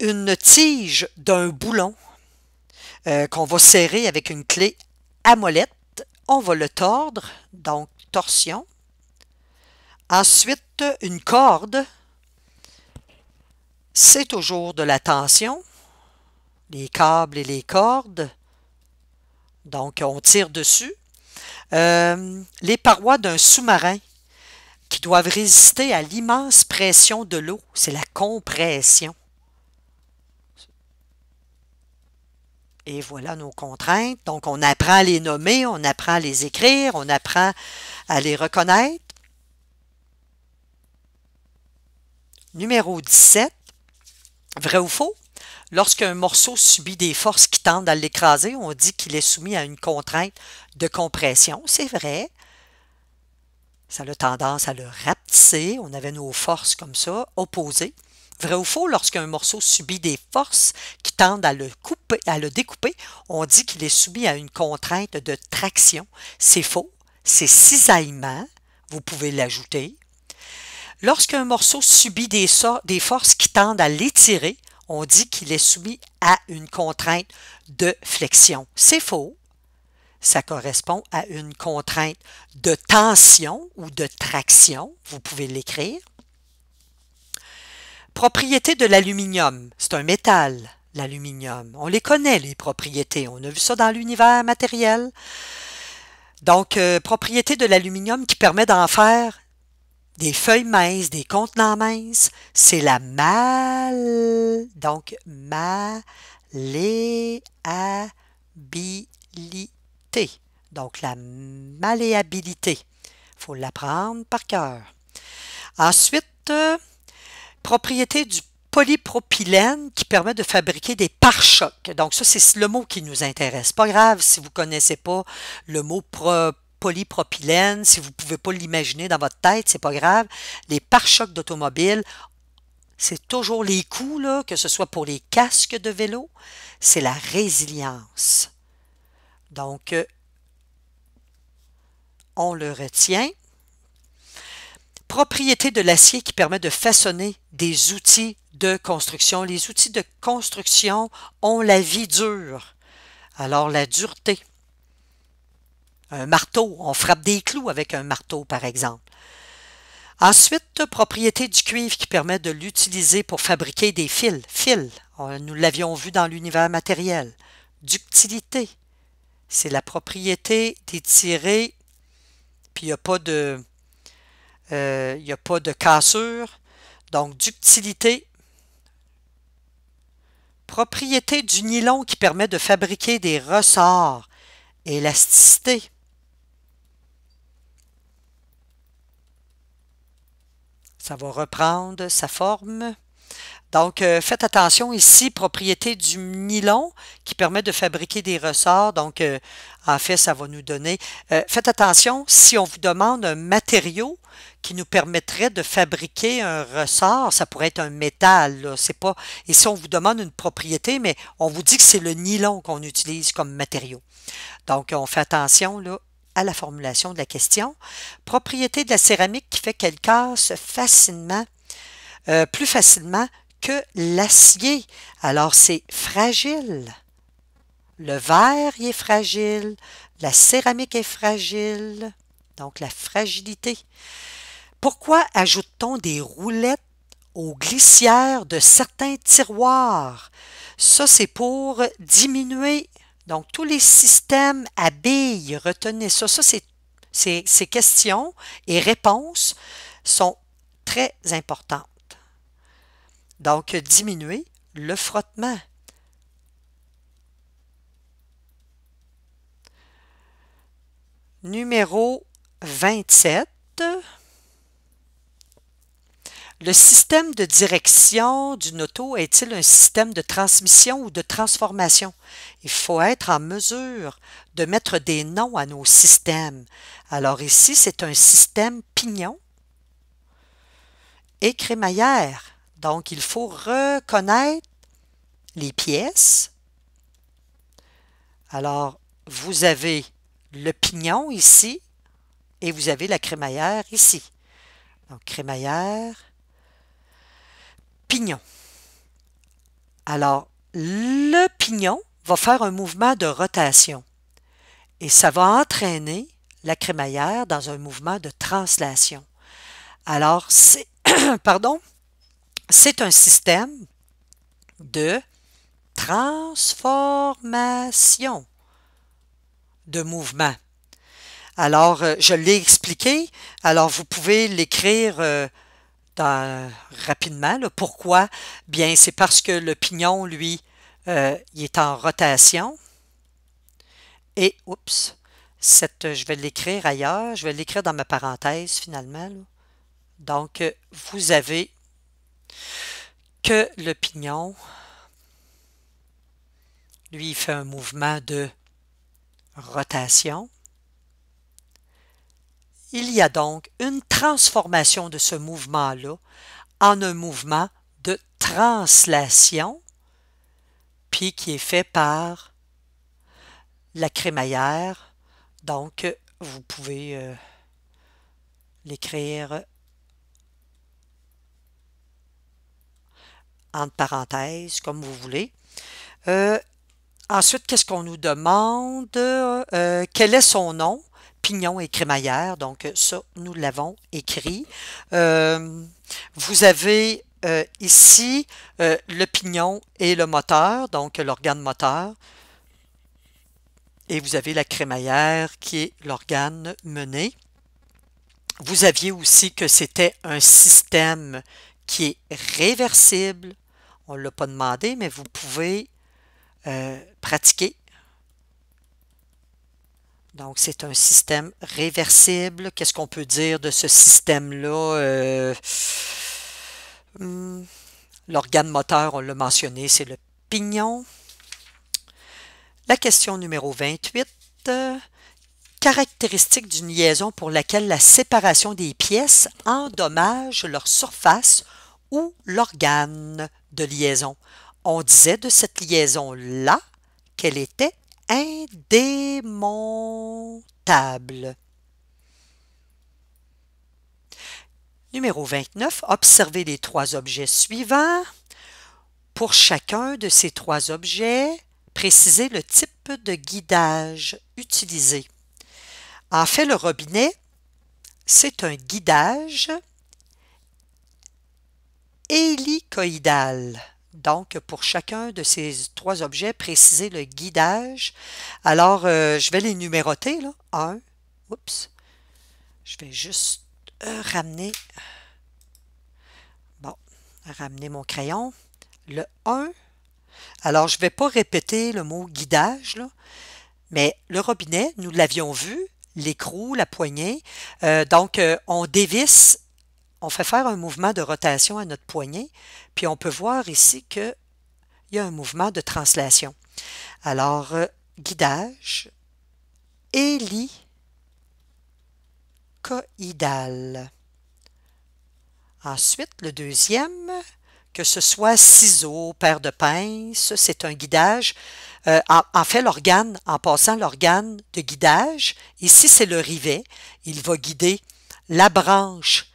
Speaker 1: Une tige d'un boulon euh, qu'on va serrer avec une clé à molette. On va le tordre, donc torsion. Ensuite, une corde, c'est toujours de la tension, les câbles et les cordes. Donc, on tire dessus. Euh, les parois d'un sous-marin qui doivent résister à l'immense pression de l'eau, c'est la compression. Et voilà nos contraintes. Donc, on apprend à les nommer, on apprend à les écrire, on apprend à les reconnaître. Numéro 17. Vrai ou faux? Lorsqu'un morceau subit des forces qui tendent à l'écraser, on dit qu'il est soumis à une contrainte de compression. C'est vrai. Ça a tendance à le rapetisser. On avait nos forces comme ça, opposées. Vrai ou faux, lorsqu'un morceau subit des forces qui tendent à le, couper, à le découper, on dit qu'il est soumis à une contrainte de traction. C'est faux. C'est cisaillement. Vous pouvez l'ajouter. Lorsqu'un morceau subit des, des forces qui tendent à l'étirer, on dit qu'il est soumis à une contrainte de flexion. C'est faux. Ça correspond à une contrainte de tension ou de traction. Vous pouvez l'écrire. Propriété de l'aluminium. C'est un métal, l'aluminium. On les connaît, les propriétés. On a vu ça dans l'univers matériel. Donc, euh, propriété de l'aluminium qui permet d'en faire des feuilles minces, des contenants minces, c'est la mal. Donc, malléabilité. Donc, la malléabilité. Il faut l'apprendre par cœur. Ensuite, euh, propriété du polypropylène qui permet de fabriquer des pare-chocs. Donc ça, c'est le mot qui nous intéresse. Pas grave si vous ne connaissez pas le mot propre polypropylène, si vous ne pouvez pas l'imaginer dans votre tête, c'est pas grave. Les pare-chocs d'automobile, c'est toujours les coûts, que ce soit pour les casques de vélo, c'est la résilience. Donc, euh, on le retient. Propriété de l'acier qui permet de façonner des outils de construction. Les outils de construction ont la vie dure. Alors, la dureté un marteau. On frappe des clous avec un marteau, par exemple. Ensuite, propriété du cuivre qui permet de l'utiliser pour fabriquer des fils. Fils, nous l'avions vu dans l'univers matériel. Ductilité, c'est la propriété d'étirer, puis il n'y a pas de... Euh, a pas de cassure. Donc, ductilité. Propriété du nylon qui permet de fabriquer des ressorts. Élasticité. Ça va reprendre sa forme. Donc, euh, faites attention ici, propriété du nylon qui permet de fabriquer des ressorts. Donc, euh, en fait, ça va nous donner... Euh, faites attention, si on vous demande un matériau qui nous permettrait de fabriquer un ressort, ça pourrait être un métal. C'est pas... Et si on vous demande une propriété, mais on vous dit que c'est le nylon qu'on utilise comme matériau. Donc, on fait attention là, à la formulation de la question. Propriété de la céramique qui fait qu'elle casse facilement, euh, plus facilement que l'acier. Alors c'est fragile. Le verre est fragile, la céramique est fragile, donc la fragilité. Pourquoi ajoute-t-on des roulettes aux glissières de certains tiroirs? Ça, c'est pour diminuer donc, tous les systèmes à billes, retenez ça. Ça, ces, questions et réponses sont très importantes. Donc, diminuer le frottement. Numéro 27. Le système de direction d'une auto est-il un système de transmission ou de transformation? Il faut être en mesure de mettre des noms à nos systèmes. Alors ici, c'est un système pignon et crémaillère. Donc, il faut reconnaître les pièces. Alors, vous avez le pignon ici et vous avez la crémaillère ici. Donc, crémaillère, pignon. Alors, le pignon va faire un mouvement de rotation et ça va entraîner la crémaillère dans un mouvement de translation. Alors, c'est, <coughs> pardon, c'est un système de transformation de mouvement. Alors, euh, je l'ai expliqué, alors vous pouvez l'écrire euh, rapidement. Pourquoi? Bien, c'est parce que le pignon, lui, euh, il est en rotation. Et, oups, cette, je vais l'écrire ailleurs, je vais l'écrire dans ma parenthèse finalement. Donc, euh, vous avez que le pignon, lui, il fait un mouvement de rotation. Il y a donc une transformation de ce mouvement-là en un mouvement de translation, puis qui est fait par la crémaillère. Donc, vous pouvez euh, l'écrire entre parenthèses, comme vous voulez. Euh, ensuite, qu'est-ce qu'on nous demande? Euh, quel est son nom? pignon et crémaillère. Donc, euh, ça, nous l'avons écrit. Euh, vous avez euh, ici le pignon et le moteur, donc l'organe moteur. Et vous avez la crémaillère qui est l'organe mené. Vous aviez aussi que c'était un système qui est réversible. On ne l'a pas demandé, mais vous pouvez pratiquer donc, c'est un système réversible. Qu'est-ce qu'on peut dire de ce système-là? Euh, hmm, l'organe moteur, on l'a mentionné, c'est le pignon. La question numéro 28. caractéristique d'une liaison pour laquelle la séparation des pièces endommage leur surface ou l'organe de liaison. On disait de cette liaison-là qu'elle était indémontable. Numéro 29. Observez les trois objets suivants. Pour chacun de ces trois objets, précisez le type de guidage utilisé. En fait, le robinet, c'est un guidage hélicoïdal. Donc, pour chacun de ces trois objets, préciser le guidage. Alors, euh, je vais les numéroter. Là. Un. Oups. Je vais juste euh, ramener... Bon, ramener mon crayon. Le 1. Alors, je ne vais pas répéter le mot guidage, mais le robinet, nous l'avions vu, l'écrou, la poignée. Euh, donc, on dévisse on fait faire un mouvement de rotation à notre poignet, puis on peut voir ici qu'il y a un mouvement de translation. Alors, guidage euh, guidage, hélicoïdal. Ensuite, le deuxième, que ce soit ciseaux, paire de pinces, c'est un guidage. Euh, en, fait, l'organe, en passant l'organe de guidage, ici c'est le rivet, il va guider la branche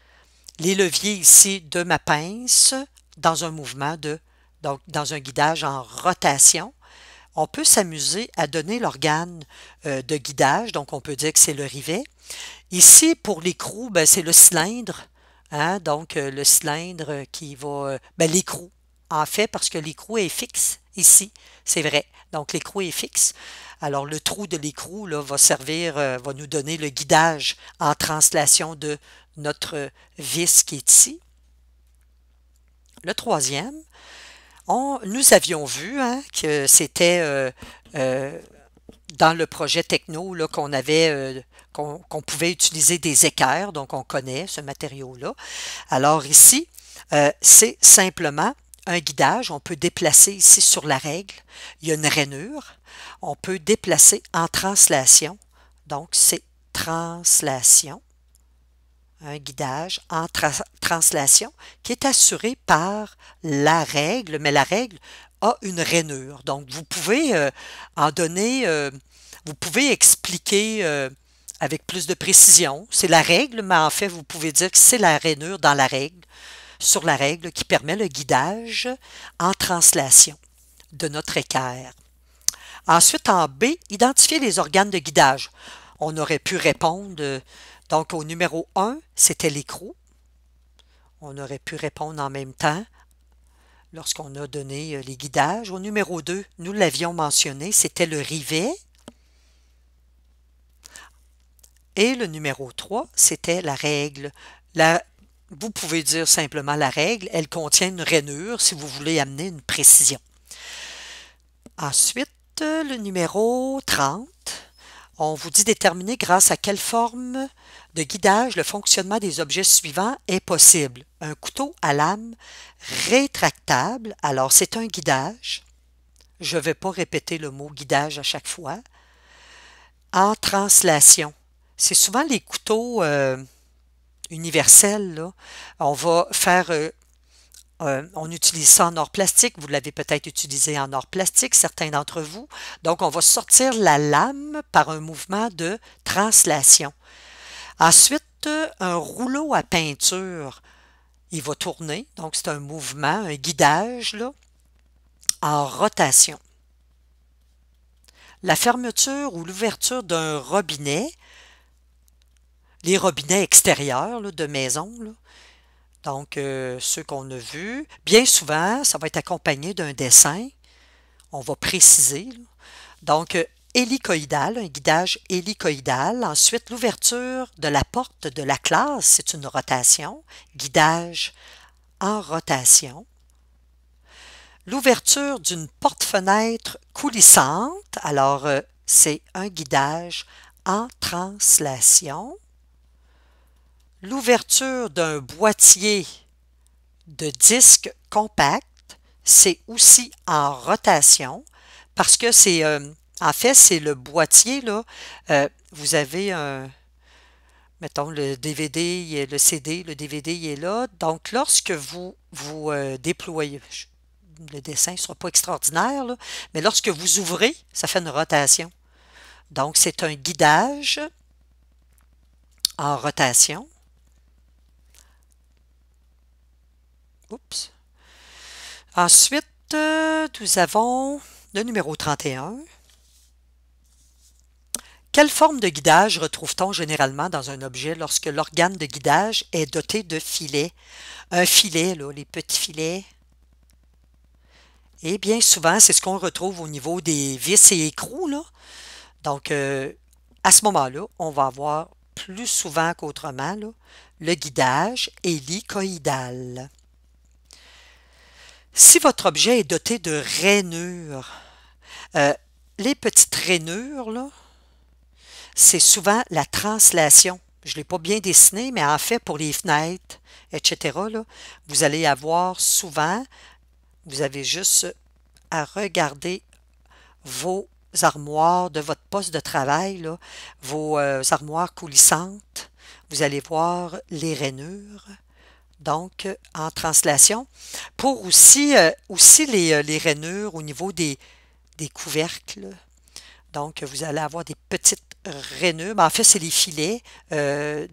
Speaker 1: les leviers ici de ma pince dans un mouvement de, donc dans un guidage en rotation. On peut s'amuser à donner l'organe euh, de guidage, donc on peut dire que c'est le rivet. Ici, pour l'écrou, ben, c'est le cylindre, hein, donc euh, le cylindre qui va... Euh, ben, l'écrou, en fait, parce que l'écrou est fixe ici, c'est vrai. Donc l'écrou est fixe. Alors le trou de l'écrou va servir, euh, va nous donner le guidage en translation de notre vis qui est ici. Le troisième, nous avions vu hein, que c'était euh, euh, dans le projet techno qu'on avait qu'on pouvait utiliser des équerres, donc on connaît ce matériau-là. Alors ici, c'est simplement un guidage. On peut déplacer ici sur la règle. Il y a une rainure. On peut déplacer en translation. Donc, c'est translation, un guidage en translation qui est assuré par la règle, mais la règle a une rainure. Donc, vous pouvez euh, en donner, euh, vous pouvez expliquer euh, avec plus de précision. C'est la règle, mais en fait, vous pouvez dire que c'est la rainure dans la règle, sur la règle qui permet le guidage en translation de notre équerre. Ensuite, en B, identifier les organes de guidage. On aurait pu répondre, donc au numéro 1, c'était l'écrou. On aurait pu répondre en même temps lorsqu'on a donné euh, les guidages. Au numéro 2, nous l'avions mentionné, c'était le rivet. Et le numéro 3, c'était la règle. vous pouvez dire simplement la règle, elle contient une rainure si vous voulez amener une précision. Ensuite, le numéro 30, on vous dit déterminer grâce à quelle forme de guidage le fonctionnement des objets suivants est possible. Un couteau à lame rétractable, alors c'est un guidage. Je ne vais pas répéter le mot guidage à chaque fois. En translation, c'est souvent les couteaux euh, universels. On va faire euh, euh, on utilise ça en or plastique. Vous l'avez peut-être utilisé en or plastique, certains d'entre vous. Donc, on va sortir la lame par un mouvement de translation. Ensuite, un rouleau à peinture, il va tourner. Donc, c'est un mouvement, un guidage en rotation. La fermeture ou l'ouverture d'un robinet, les robinets extérieurs de maison, là, donc, euh, ce qu'on a vu, bien souvent, ça va être accompagné d'un dessin. On va préciser. Donc, euh, hélicoïdal, un guidage hélicoïdal. Ensuite, l'ouverture de la porte de la classe, c'est une rotation, guidage en rotation. L'ouverture d'une porte-fenêtre coulissante, alors euh, c'est un guidage en translation. L'ouverture d'un boîtier de disque compact, c'est aussi en rotation parce que c'est, euh, en fait, c'est le boîtier, là. Euh, vous avez un, mettons, le DVD, le CD, le DVD, est là. Donc, lorsque vous, vous euh, déployez, le dessin ne sera pas extraordinaire, mais lorsque vous ouvrez, ça fait une rotation. Donc, c'est un guidage en rotation. Oups. Ensuite, euh, nous avons le numéro 31. Quelle forme de guidage retrouve-t-on généralement dans un objet lorsque l'organe de guidage est doté de filets? Un filet, les petits filets. Et bien souvent, c'est ce qu'on retrouve au niveau des vis et écrous. Donc, euh, à ce moment-là, on va avoir plus souvent qu'autrement le guidage hélicoïdal. Si votre objet est doté de rainures, euh, les petites rainures, c'est souvent la translation. Je ne l'ai pas bien dessiné, mais en fait, pour les fenêtres, etc., vous allez avoir souvent, vous avez juste à regarder vos armoires de votre poste de travail, vos euh, armoires coulissantes. Vous allez voir les rainures donc euh, en translation, pour aussi, euh, aussi euh, les, rainures au niveau des, couvercles. Donc, vous allez avoir des petites rainures. Mais en fait, c'est les filets.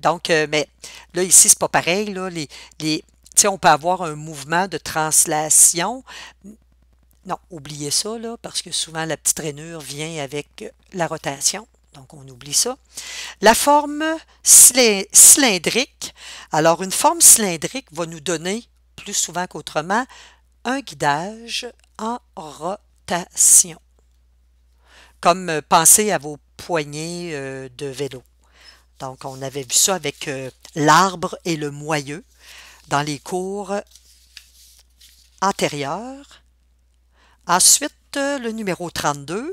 Speaker 1: donc, mais là, ici, c'est pas pareil. Là, on peut avoir un mouvement de translation. Non, oubliez ça, parce que souvent, la petite rainure vient avec la rotation. Donc, on oublie ça. La forme cylindrique. Alors, une forme cylindrique va nous donner, plus souvent qu'autrement, un guidage en rotation. Comme euh, pensez à vos poignées euh, de vélo. Donc, on avait vu ça avec euh, l'arbre et le moyeu dans les cours antérieurs. Ensuite, le numéro 32,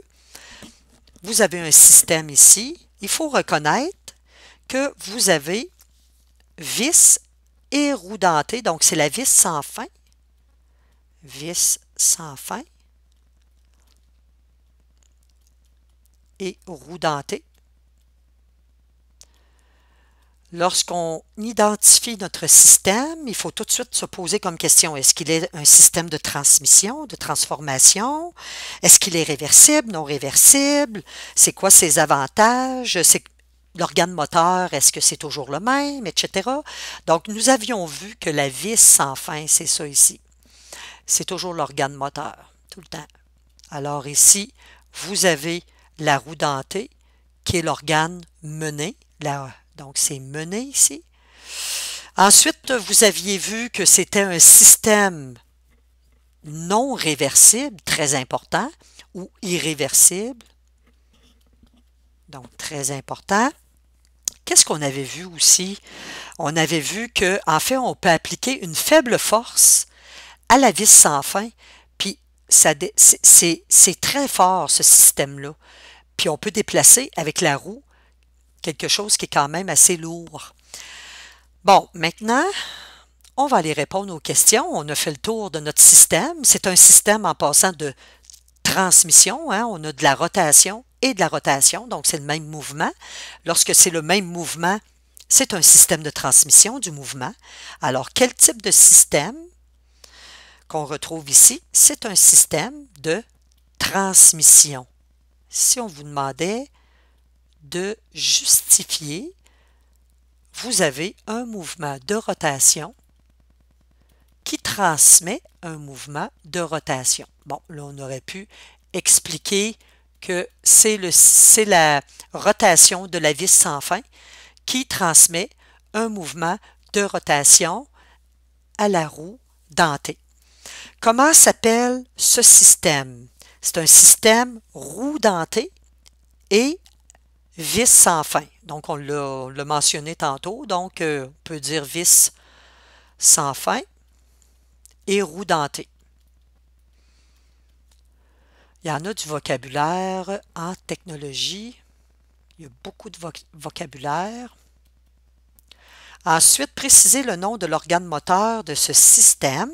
Speaker 1: vous avez un système ici, il faut reconnaître que vous avez vis et roue donc c'est la vis sans fin, vis sans fin, et roue Lorsqu'on identifie notre système, il faut tout de suite se poser comme question, est-ce qu'il est un système de transmission, de transformation? Est-ce qu'il est réversible, non réversible? C'est quoi ses avantages? C'est l'organe moteur, est-ce que c'est toujours le même, etc. Donc, nous avions vu que la vis sans fin, c'est ça ici. C'est toujours l'organe moteur, tout le temps. Alors ici, vous avez la roue dentée, qui est l'organe mené, la donc, c'est mené ici. Ensuite, vous aviez vu que c'était un système non réversible, très important, ou irréversible. Donc, très important. Qu'est-ce qu'on avait vu aussi? On avait vu qu'en en fait, on peut appliquer une faible force à la vis sans fin, puis c'est très fort, ce système-là. Puis on peut déplacer avec la roue quelque chose qui est quand même assez lourd. Bon, maintenant, on va aller répondre aux questions. On a fait le tour de notre système. C'est un système en passant de transmission. Hein. On a de la rotation et de la rotation, donc c'est le même mouvement. Lorsque c'est le même mouvement, c'est un système de transmission du mouvement. Alors, quel type de système qu'on retrouve ici? C'est un système de transmission. Si on vous demandait de justifier, vous avez un mouvement de rotation qui transmet un mouvement de rotation. Bon, là, on aurait pu expliquer que c'est la rotation de la vis sans fin qui transmet un mouvement de rotation à la roue dentée. Comment s'appelle ce système? C'est un système roue dentée et vis sans fin. Donc, on l'a mentionné tantôt. Donc, euh, on peut dire vis sans fin et roue dentée. Il y en a du vocabulaire en technologie. Il y a beaucoup de vocabulaire. Ensuite, préciser le nom de l'organe moteur de ce système.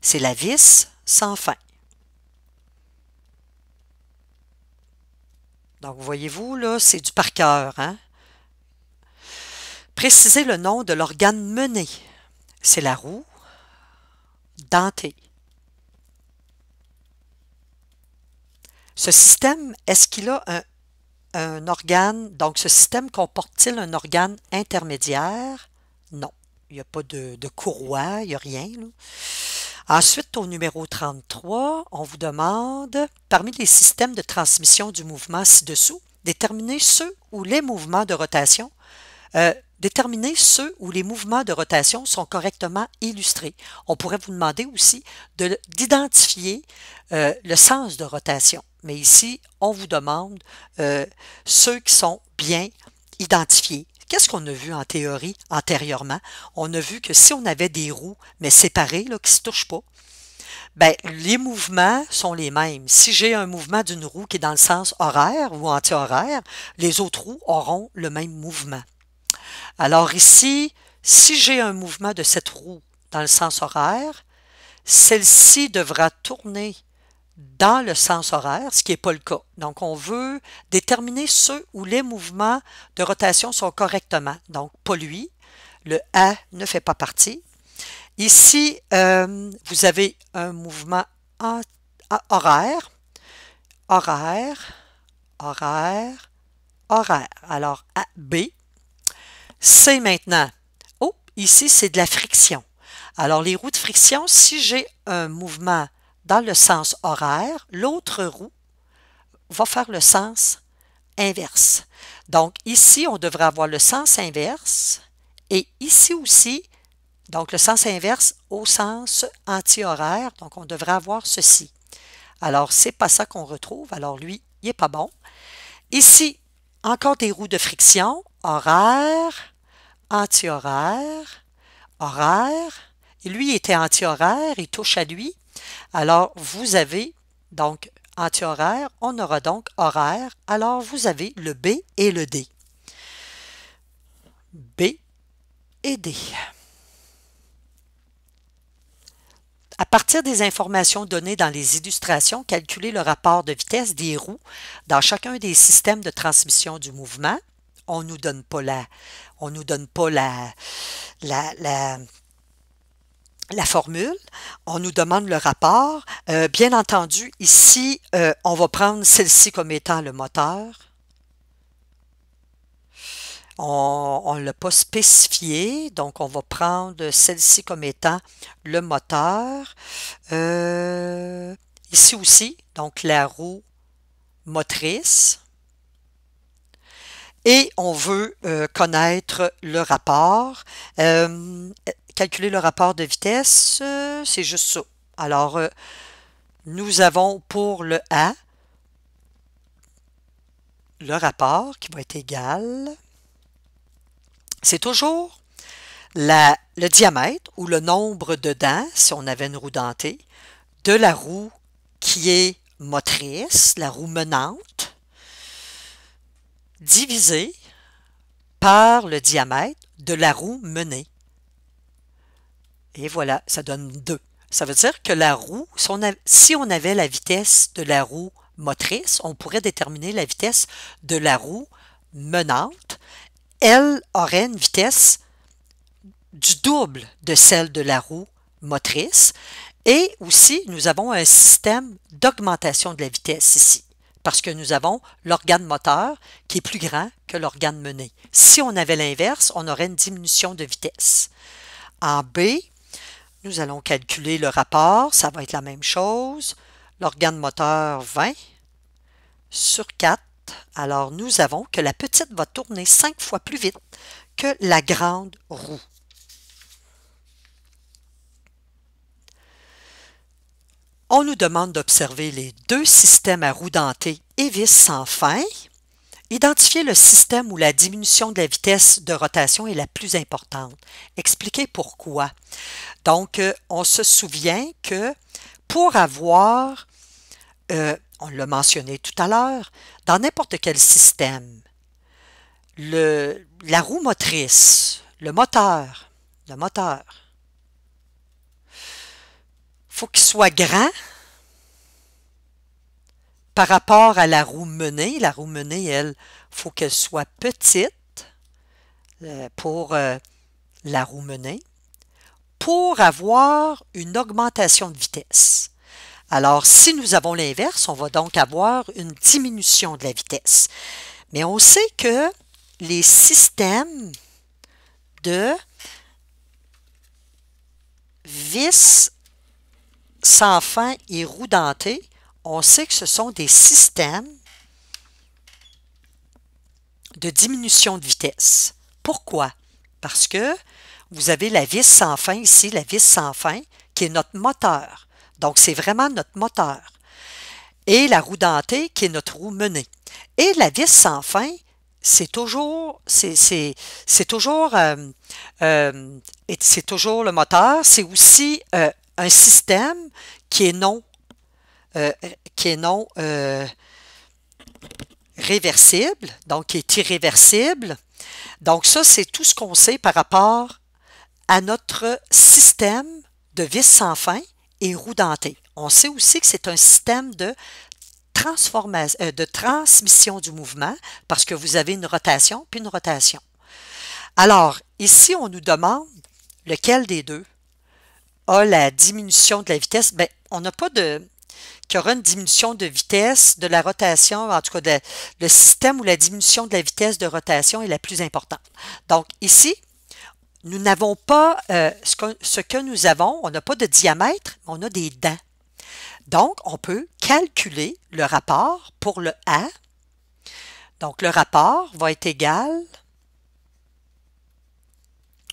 Speaker 1: C'est la vis sans fin. Donc, voyez-vous, là, c'est du par cœur. Hein? Précisez le nom de l'organe mené. C'est la roue dentée. Ce système, est-ce qu'il a un, organe, donc ce système comporte-t-il un organe intermédiaire? Non. Il n'y a pas de, de courroie, il n'y a rien. Là. Ensuite, au numéro 33, on vous demande, parmi les systèmes de transmission du mouvement ci-dessous, déterminer ceux où les mouvements de rotation euh, Déterminer ceux où les mouvements de rotation sont correctement illustrés. On pourrait vous demander aussi d'identifier euh, le sens de rotation. Mais ici, on vous demande euh, ceux qui sont bien identifiés Qu'est-ce qu'on a vu en théorie antérieurement? On a vu que si on avait des roues, mais séparées, là, qui ne se touchent pas, ben, les mouvements sont les mêmes. Si j'ai un mouvement d'une roue qui est dans le sens horaire ou antihoraire, les autres roues auront le même mouvement. Alors ici, si j'ai un mouvement de cette roue dans le sens horaire, celle-ci devra tourner dans le sens horaire, ce qui n'est pas le cas. Donc, on veut déterminer ceux où les mouvements de rotation sont correctement. Donc, pas lui, le A ne fait pas partie. Ici, euh, vous avez un mouvement horaire, horaire, horaire, horaire. Alors, A, B. C maintenant. Oh, ici, c'est de la friction. Alors, les roues de friction, si j'ai un mouvement dans le sens horaire, l'autre roue va faire le sens inverse. Donc ici, on devrait avoir le sens inverse et ici aussi, donc le sens inverse au sens antihoraire. Donc on devrait avoir ceci. Alors c'est pas ça qu'on retrouve. Alors lui, il n'est pas bon. Ici, encore des roues de friction, horaire, antihoraire, horaire. Lui était antihoraire, il touche à lui. Alors, vous avez donc anti-horaire, on aura donc horaire, alors vous avez le B et le D. B et D. À partir des informations données dans les illustrations, calculez le rapport de vitesse des roues dans chacun des systèmes de transmission du mouvement. On ne nous donne pas la, on nous donne pas la, la la formule, on nous demande le rapport. Euh, bien entendu, ici, euh, on va prendre celle-ci comme étant le moteur. On ne l'a pas spécifié, donc on va prendre celle-ci comme étant le moteur. Euh, ici aussi, donc la roue motrice. Et on veut connaître le rapport calculer le rapport de vitesse, euh, c'est juste ça. Alors, euh, nous avons pour le A le rapport qui va être égal, c'est toujours le diamètre ou le nombre de dents, si on avait une roue dentée, de la roue qui est motrice, la roue menante, divisé par le diamètre de la roue menée. Et voilà, ça donne 2. Ça veut dire que la roue, si on, si on avait la vitesse de la roue motrice, on pourrait déterminer la vitesse de la roue menante. Elle aurait une vitesse du double de celle de la roue motrice. Et aussi, nous avons un système d'augmentation de la vitesse ici, parce que nous avons l'organe moteur qui est plus grand que l'organe mené. Si on avait l'inverse, on aurait une diminution de vitesse. En B, nous allons calculer le rapport, ça va être la même chose. L'organe moteur 20 sur 4. Alors nous avons que la petite va tourner 5 fois plus vite que la grande roue. On nous demande d'observer les deux systèmes à roues dentées et vis sans fin. Identifier le système où la diminution de la vitesse de rotation est la plus importante. Expliquer pourquoi. Donc, euh, on se souvient que pour avoir, euh, on l'a mentionné tout à l'heure, dans n'importe quel système, la roue motrice, le moteur, le moteur, faut qu'il soit grand, par rapport à la roue menée, la roue menée, elle, faut qu'elle soit petite euh, pour euh, la roue menée pour avoir une augmentation de vitesse. Alors, si nous avons l'inverse, on va donc avoir une diminution de la vitesse. Mais on sait que les systèmes de vis sans fin et roues dentée on sait que ce sont des systèmes de diminution de vitesse. Pourquoi? Parce que vous avez la vis sans fin ici, la vis sans fin, qui est notre moteur. Donc, c'est vraiment notre moteur. Et la roue dentée, qui est notre roue menée. Et la vis sans fin, c'est toujours, c'est, toujours, euh, euh, c'est toujours le moteur. C'est aussi euh, un système qui est non euh, qui est non euh, réversible, donc qui est irréversible. Donc ça, c'est tout ce qu'on sait par rapport à notre système de vis sans fin et roues dentée. On sait aussi que c'est un système de transformation, euh, de transmission du mouvement parce que vous avez une rotation puis une rotation. Alors, ici, on nous demande lequel des deux a la diminution de la vitesse. Bien, on n'a pas de, il y aura une diminution de vitesse de la rotation, en tout cas le système où la diminution de la vitesse de rotation est la plus importante. Donc ici, nous n'avons pas euh, ce, que, ce, que, nous avons, on n'a pas de diamètre, mais on a des dents. Donc, on peut calculer le rapport pour le A. Donc, le rapport va être égal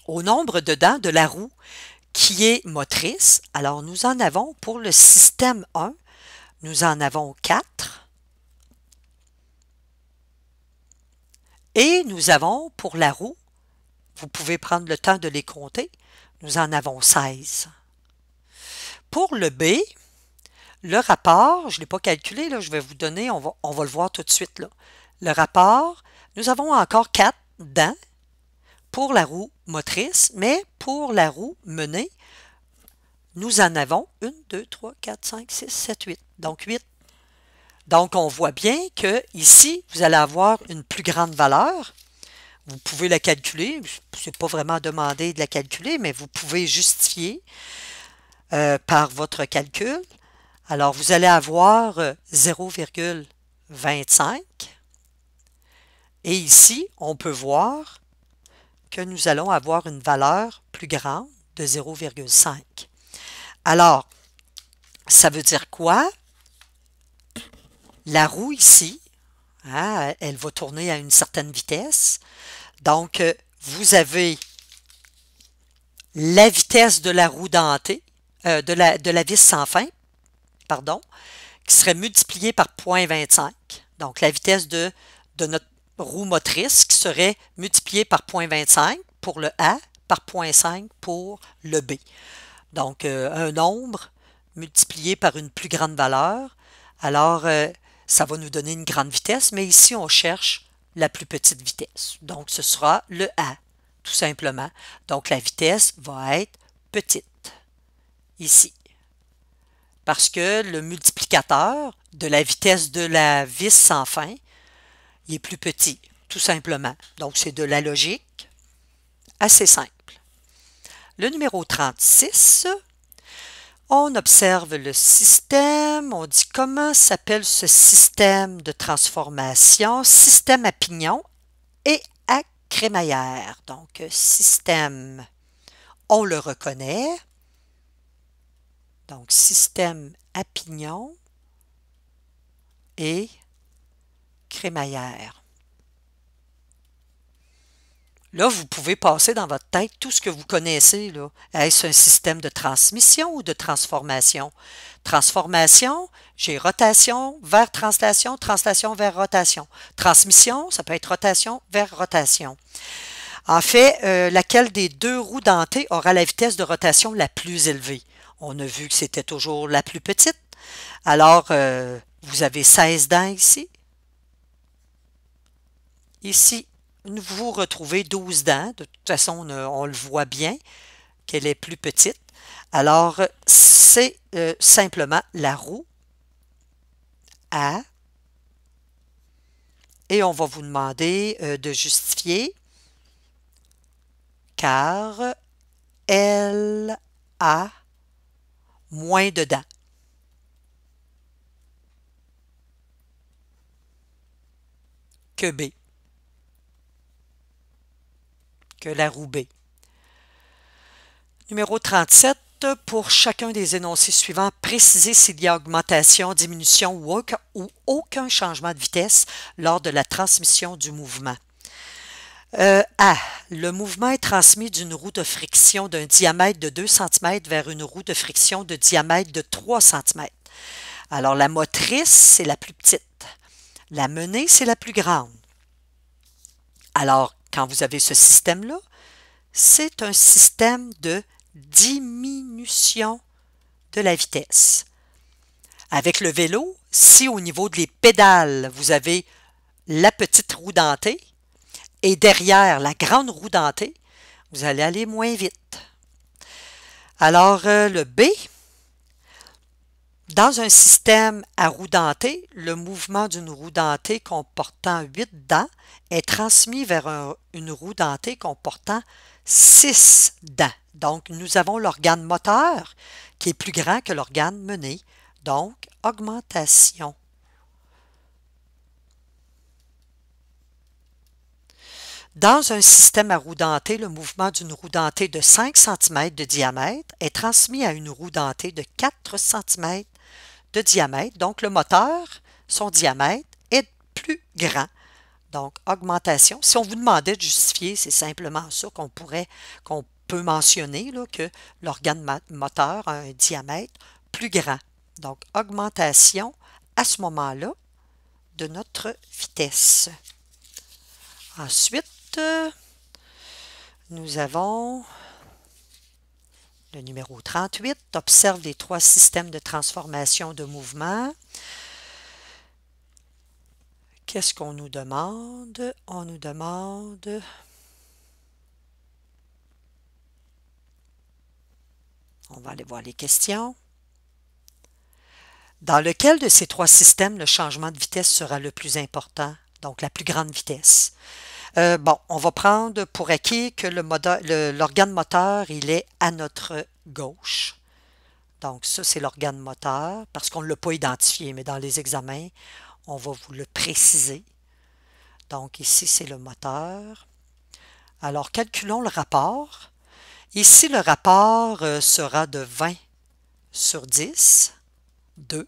Speaker 1: au nombre de dents de la roue qui est motrice. Alors, nous en avons pour le système 1 nous en avons quatre. Et nous avons, pour la roue, vous pouvez prendre le temps de les compter, nous en avons 16. Pour le B, le rapport, je ne l'ai pas calculé, je vais vous donner, on va, le voir tout de suite. Là. Le rapport, nous avons encore 4 dents pour la roue motrice, mais pour la roue menée, nous en avons 1, 2, 3, 4, 5, 6, 7, 8. Donc 8. Donc on voit bien que ici, vous allez avoir une plus grande valeur. Vous pouvez la calculer. Ce n'est pas vraiment demandé de la calculer, mais vous pouvez justifier euh, par votre calcul. Alors vous allez avoir 0,25. Euh, Et ici, on peut voir que nous allons avoir une valeur plus grande de 0,5. Alors, ça veut dire quoi? La roue ici, hein, elle va tourner à une certaine vitesse. Donc, euh, vous avez la vitesse de la roue dentée, euh, de, la, de vis sans fin, pardon, qui serait multipliée par 0.25. Donc, la vitesse de, de notre roue motrice qui serait multipliée par 0.25 pour le A, par 0.5 pour le B. Donc, euh, un nombre multiplié par une plus grande valeur. Alors, euh, ça va nous donner une grande vitesse, mais ici, on cherche la plus petite vitesse. Donc, ce sera le A, tout simplement. Donc, la vitesse va être petite, ici. Parce que le multiplicateur de la vitesse de la vis sans fin, il est plus petit, tout simplement. Donc, c'est de la logique assez simple. Le numéro 36, on observe le système, on dit comment s'appelle ce système de transformation, système à pignon et à crémaillère. Donc, système, on le reconnaît. Donc, système à pignon et crémaillère. Là, vous pouvez passer dans votre tête tout ce que vous connaissez. Est-ce un système de transmission ou de transformation? Transformation, j'ai rotation vers translation, translation vers rotation. Transmission, ça peut être rotation vers rotation. En fait, euh, laquelle des deux roues dentées aura la vitesse de rotation la plus élevée? On a vu que c'était toujours la plus petite. Alors, euh, vous avez 16 dents ici. Ici, vous retrouvez 12 dents. De toute façon, euh, on, le voit bien qu'elle est plus petite. Alors, c'est euh, simplement la roue A. Et on va vous demander euh, de justifier car elle a moins de dents. Que B la Roubaix. Numéro 37. Pour chacun des énoncés suivants, préciser s'il y a augmentation, diminution ou aucun, changement de vitesse lors de la transmission du mouvement. Euh, a. Le mouvement est transmis d'une roue de friction d'un diamètre de 2 cm vers une roue de friction de diamètre de 3 cm. Alors la motrice, c'est la plus petite. La menée, c'est la plus grande. Alors quand vous avez ce système-là, c'est un système de diminution de la vitesse. Avec le vélo, si au niveau des pédales, vous avez la petite roue dentée et derrière la grande roue dentée, vous allez aller moins vite. Alors, euh, le B, dans un système à roue dentée, le mouvement d'une roue dentée comportant 8 dents est transmis vers une roue dentée comportant 6 dents. Donc, nous avons l'organe moteur qui est plus grand que l'organe mené, donc augmentation. Dans un système à roue dentée, le mouvement d'une roue dentée de 5 cm de diamètre est transmis à une roue dentée de 4 cm de diamètre. Donc, le moteur, son diamètre est plus grand. Donc, augmentation. Si on vous demandait de justifier, c'est simplement ça qu'on pourrait, qu'on peut mentionner, là, que l'organe moteur a un diamètre plus grand. Donc, augmentation à ce moment-là de notre vitesse. Ensuite, euh, nous avons le numéro 38 observe les trois systèmes de transformation de mouvement. Qu'est-ce qu'on nous demande? On nous demande... On va aller voir les questions. Dans lequel de ces trois systèmes le changement de vitesse sera le plus important? Donc la plus grande vitesse. Euh, bon, on va prendre pour acquis que l'organe moteur, il est à notre gauche. Donc, ça, c'est l'organe moteur, parce qu'on ne l'a pas identifié, mais dans les examens, on va vous le préciser. Donc, ici, c'est le moteur. Alors, calculons le rapport. Ici, le rapport euh, sera de 20 sur 10, 2.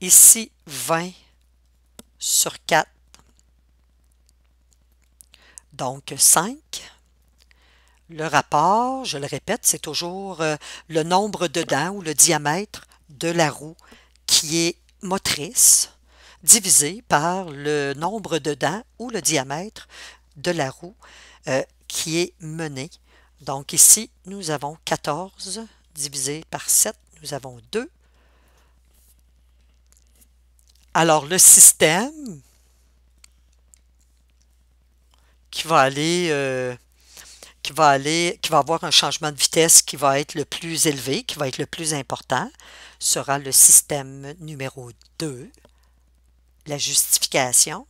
Speaker 1: Ici, 20 sur 4, donc 5. Le rapport, je le répète, c'est toujours euh, le nombre de dents ou le diamètre de la roue qui est motrice divisé par le nombre de dents ou le diamètre de la roue euh, qui est menée. Donc ici, nous avons 14 divisé par 7, nous avons 2. Alors le système qui va aller euh, qui va aller, qui va avoir un changement de vitesse qui va être le plus élevé, qui va être le plus important, sera le système numéro 2. La justification,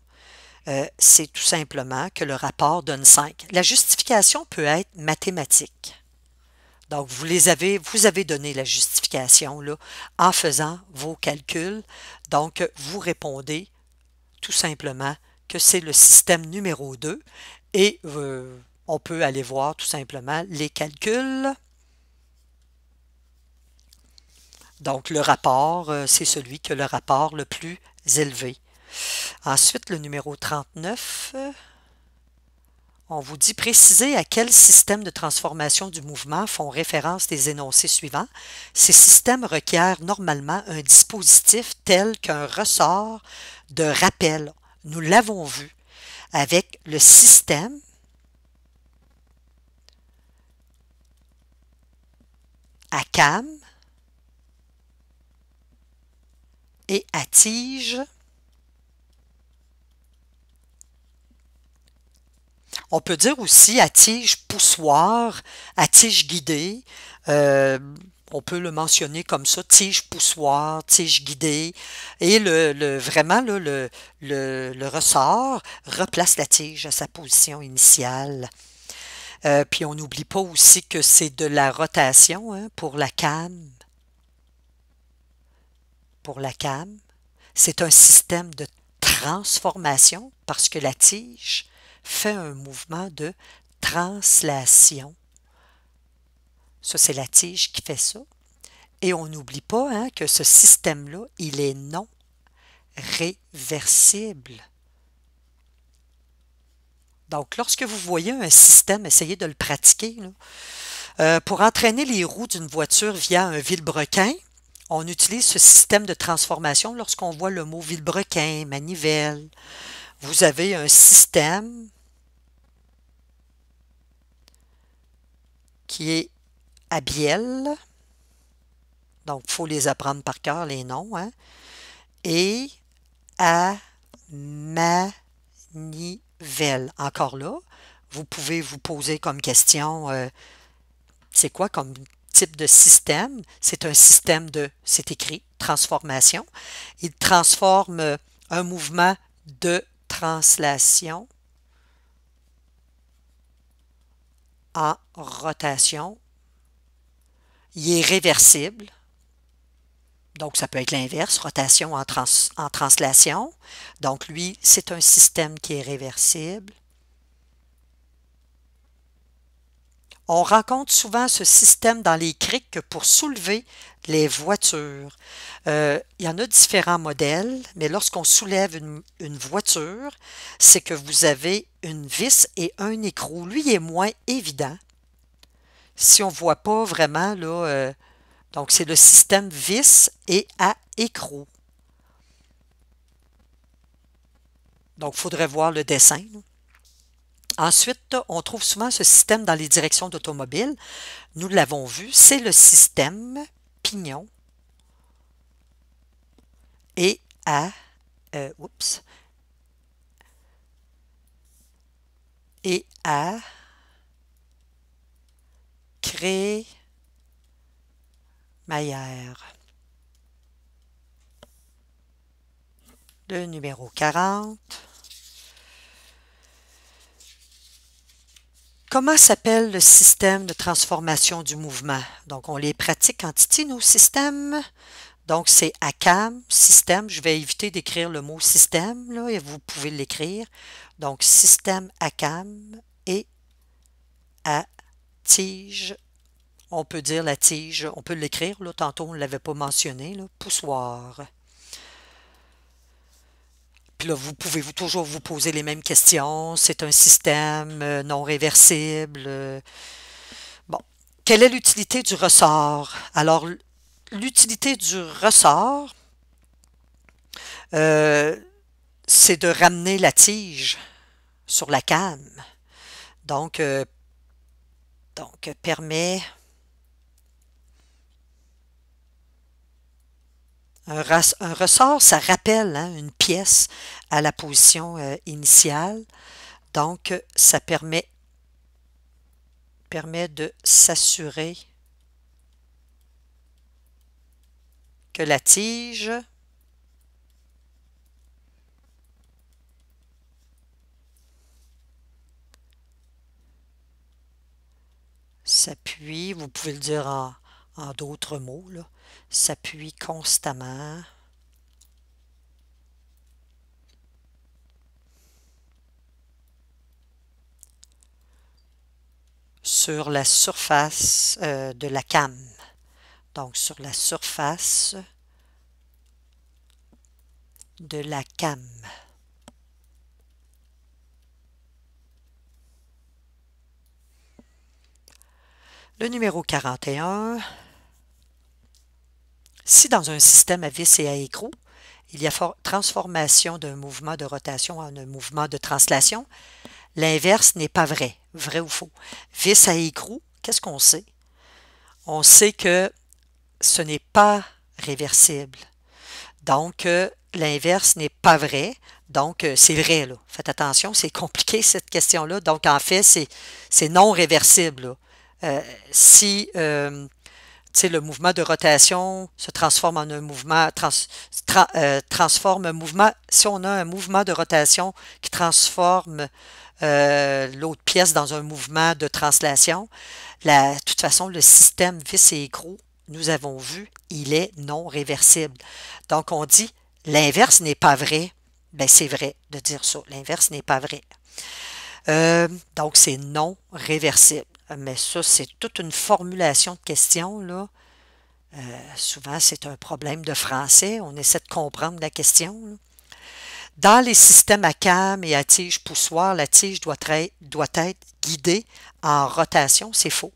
Speaker 1: euh, c'est tout simplement que le rapport donne 5. La justification peut être mathématique. Donc, vous les avez, vous avez donné la justification là, en faisant vos calculs. Donc, vous répondez tout simplement que c'est le système numéro 2 et euh, on peut aller voir tout simplement les calculs. Donc le rapport, euh, c'est celui qui a le rapport le plus élevé. Ensuite, le numéro 39, on vous dit préciser à quel système de transformation du mouvement font référence les énoncés suivants. Ces systèmes requièrent normalement un dispositif tel qu'un ressort de rappel. Nous l'avons vu avec le système à cam et à tige. On peut dire aussi à tige poussoir, à tige guidée. Euh, on peut le mentionner comme ça, tige poussoir, tige guidée, et le, le vraiment le, ressort replace la tige à sa position initiale. Euh, puis on n'oublie pas aussi que c'est de la rotation hein, pour la cam. Pour la cam, c'est un système de transformation parce que la tige fait un mouvement de translation ça, c'est la tige qui fait ça. Et on n'oublie pas hein, que ce système-là, il est non réversible. Donc, lorsque vous voyez un système, essayez de le pratiquer. Euh, pour entraîner les roues d'une voiture via un vilebrequin, on utilise ce système de transformation lorsqu'on voit le mot vilebrequin, manivelle. Vous avez un système qui est à Donc, il faut les apprendre par cœur, les noms. Hein. Et à Manivelle. Encore là, vous pouvez vous poser comme question, euh, c'est quoi comme type de système? C'est un système de, c'est écrit, transformation. Il transforme euh, un mouvement de translation en rotation il est réversible. Donc, ça peut être l'inverse, rotation en, translation. Donc, lui, c'est un système qui est réversible. On rencontre souvent ce système dans les criques pour soulever les voitures. Euh, il y en a différents modèles, mais lorsqu'on soulève une, une voiture, c'est que vous avez une vis et un écrou. Lui est moins évident, si on ne voit pas vraiment, là, euh, donc c'est le système vis et à écrou. Donc, il faudrait voir le dessin. Ensuite, on trouve souvent ce système dans les directions d'automobile. Nous l'avons vu, c'est le système pignon et à, euh, oups. et à Créer Maillère. Le numéro 40. Comment s'appelle le système de transformation du mouvement? Donc, on les pratique en Titi, système Donc, c'est ACAM, système. Je vais éviter d'écrire le mot système, et vous pouvez l'écrire. Donc, système ACAM et à tige, on peut dire la tige, on peut l'écrire, tantôt on ne l'avait pas mentionné, le poussoir. Puis là, vous pouvez vous, toujours vous poser les mêmes questions. C'est un système euh, non réversible. Euh. Bon. Quelle est l'utilité du ressort? Alors, l'utilité du ressort, euh, c'est de ramener la tige sur la cam. Donc, donc, permet un, ressort, ça rappelle hein, une pièce à la position euh, initiale. Donc, ça permet, permet de s'assurer que la tige s'appuie, vous pouvez le dire en, d'autres mots, s'appuie constamment. sur la surface euh, de la cam. Donc sur la surface de la cam. Le numéro 41. Si dans un système à vis et à écrou, il y a transformation d'un mouvement de rotation en un mouvement de translation, l'inverse n'est pas vrai, vrai ou faux. Vis à écrou, qu'est-ce qu'on sait? On sait que ce n'est pas réversible. Donc, euh, l'inverse n'est pas vrai. Donc, euh, c'est vrai. Là. Faites attention, c'est compliqué cette question-là. Donc, en fait, c'est non réversible. Là. Euh, si euh, le mouvement de rotation se transforme en un mouvement, euh, transforme un mouvement, si on a un mouvement de rotation qui transforme euh, l'autre pièce dans un mouvement de translation, la, de toute façon, le système vis et écrou, nous avons vu, il est non réversible. Donc, on dit l'inverse n'est pas vrai. Ben, c'est vrai de dire ça. L'inverse n'est pas vrai. donc, c'est non réversible. Euh, mais ça, c'est toute une formulation de questions. Là. Euh, souvent, c'est un problème de français. On essaie de comprendre la question. Dans les systèmes à cam et à tige poussoir, la tige doit, doit être guidée en rotation. C'est faux.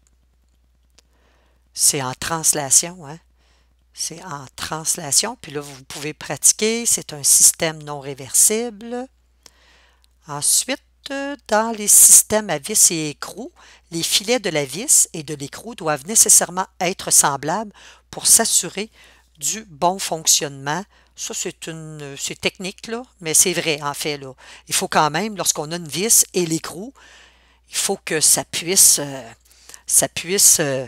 Speaker 1: C'est en translation. Hein. C'est en translation. Puis là, vous pouvez pratiquer. C'est un système non réversible. Ensuite, dans les systèmes à vis et écrou, les filets de la vis et de l'écrou doivent nécessairement être semblables pour s'assurer du bon fonctionnement. Ça, c'est une technique, là, mais c'est vrai, en fait. Là. Il faut quand même, lorsqu'on a une vis et l'écrou, il faut que ça puisse, euh, ça puisse euh,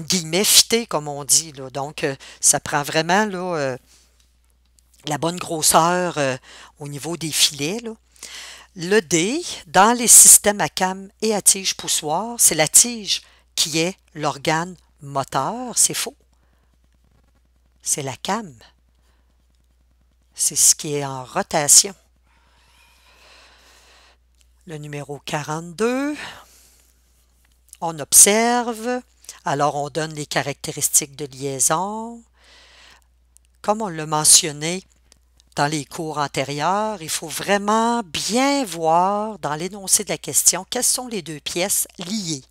Speaker 1: guillemets, fiter comme on dit. Donc, euh, ça prend vraiment la bonne grosseur au niveau des filets. Le dé, dans les systèmes à cam et à tige poussoir, c'est la tige qui est l'organe moteur, c'est faux. C'est la cam. C'est ce qui est en rotation. Le numéro 42, on observe, alors on donne les caractéristiques de liaison. Comme on l'a mentionné dans les cours antérieurs, il faut vraiment bien voir dans l'énoncé de la question quelles sont les deux pièces liées.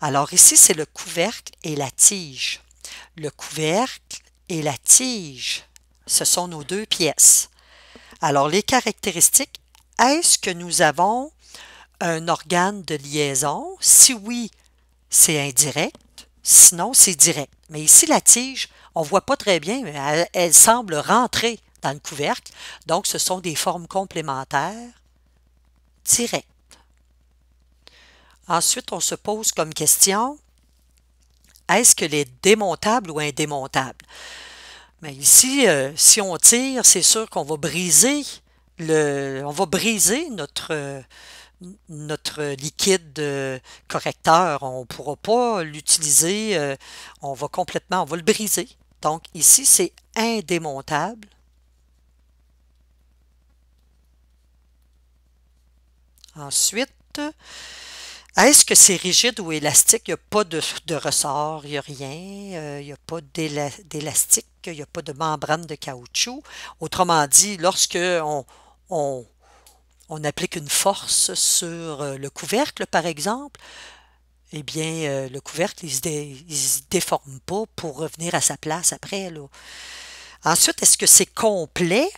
Speaker 1: Alors ici, c'est le couvercle et la tige. Le couvercle et la tige, ce sont nos deux pièces. Alors les caractéristiques, est-ce que nous avons un organe de liaison? Si oui, c'est indirect. Sinon, c'est direct. Mais ici, la tige, on ne voit pas très bien, mais elle, elle semble rentrer dans le couvercle. Donc, ce sont des formes complémentaires directes. Ensuite, on se pose comme question, est-ce que est démontable ou indémontable? Mais ici, euh, si on tire, c'est sûr qu'on va briser le, on va briser notre, notre liquide euh, correcteur. On ne pourra pas l'utiliser. Euh, on va complètement, on va le briser. Donc ici, c'est indémontable. Ensuite, est-ce que c'est rigide ou élastique? Il n'y a pas de, ressort, il n'y a rien, euh, il n'y a pas d'élastique, il n'y a pas de membrane de caoutchouc. Autrement dit, lorsque on, applique une force sur euh, le couvercle, par exemple, eh bien, euh, le couvercle, il ne se, déforme pas pour revenir à sa place après. Là. Ensuite, est-ce que c'est complet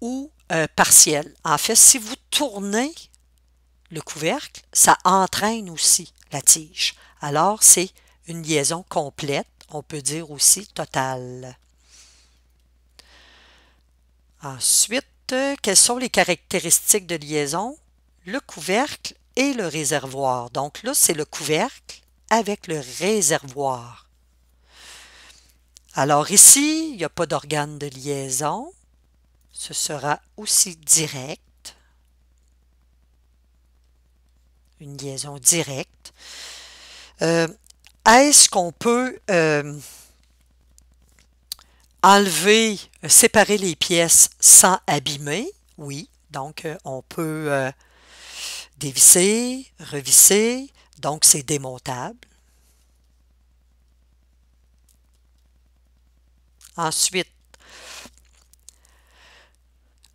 Speaker 1: ou partiel? En fait, si vous tournez le couvercle, ça entraîne aussi la tige. Alors, c'est une liaison complète, on peut dire aussi totale. Ensuite, quelles sont les caractéristiques de liaison? Le couvercle et le réservoir. Donc là, c'est le couvercle avec le réservoir. Alors ici, il n'y a pas d'organe de liaison. Ce sera aussi direct. une liaison directe. Euh, est-ce qu'on peut euh, enlever, euh, séparer les pièces sans abîmer? Oui, donc on peut dévisser, revisser, donc c'est démontable. Ensuite,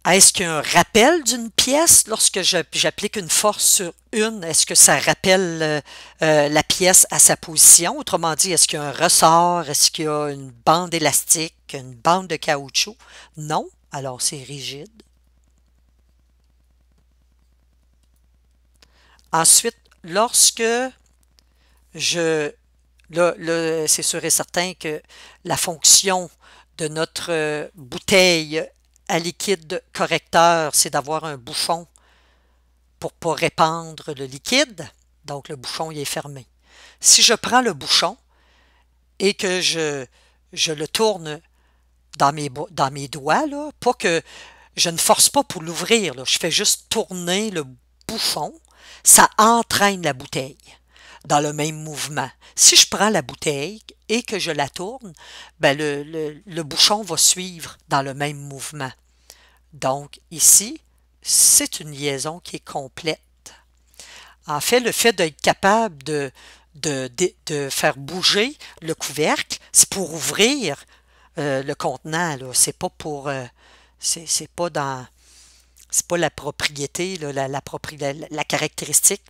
Speaker 1: ah, est-ce qu'il y a un rappel d'une pièce lorsque j'applique une force sur une? Est-ce que ça rappelle euh, euh, la pièce à sa position? Autrement dit, est-ce qu'il y a un ressort? Est-ce qu'il y a une bande élastique? Une bande de caoutchouc? Non. Alors, c'est rigide. Ensuite, lorsque je... Là, là c'est sûr et certain que la fonction de notre euh, bouteille à liquide correcteur, c'est d'avoir un bouchon pour ne pas répandre le liquide. Donc, le bouchon il est fermé. Si je prends le bouchon et que je, je le tourne dans mes, dans mes doigts, là, pas que je ne force pas pour l'ouvrir, je fais juste tourner le bouchon, ça entraîne la bouteille dans le même mouvement. Si je prends la bouteille et que je la tourne, ben le, bouchon va suivre dans le même mouvement. Donc ici, c'est une liaison qui est complète. En fait, le fait d'être capable de, de, de, faire bouger le couvercle, c'est pour ouvrir euh, le contenant. Ce n'est pas pour... Euh, c'est pas dans c'est pas la propriété, la, caractéristique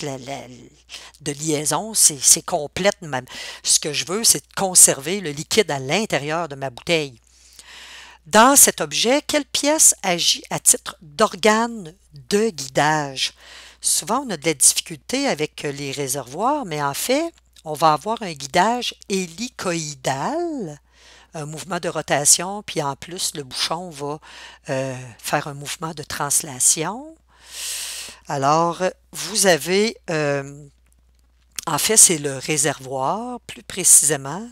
Speaker 1: de liaison, c'est complète. même. ce que je veux, c'est de conserver le liquide à l'intérieur de ma bouteille. Dans cet objet, quelle pièce agit à titre d'organe de guidage? Souvent, on a de la difficulté avec les réservoirs, mais en fait, on va avoir un guidage hélicoïdal un mouvement de rotation, puis en plus, le bouchon va euh, faire un mouvement de translation. Alors, vous avez, euh, en fait, c'est le réservoir, plus précisément.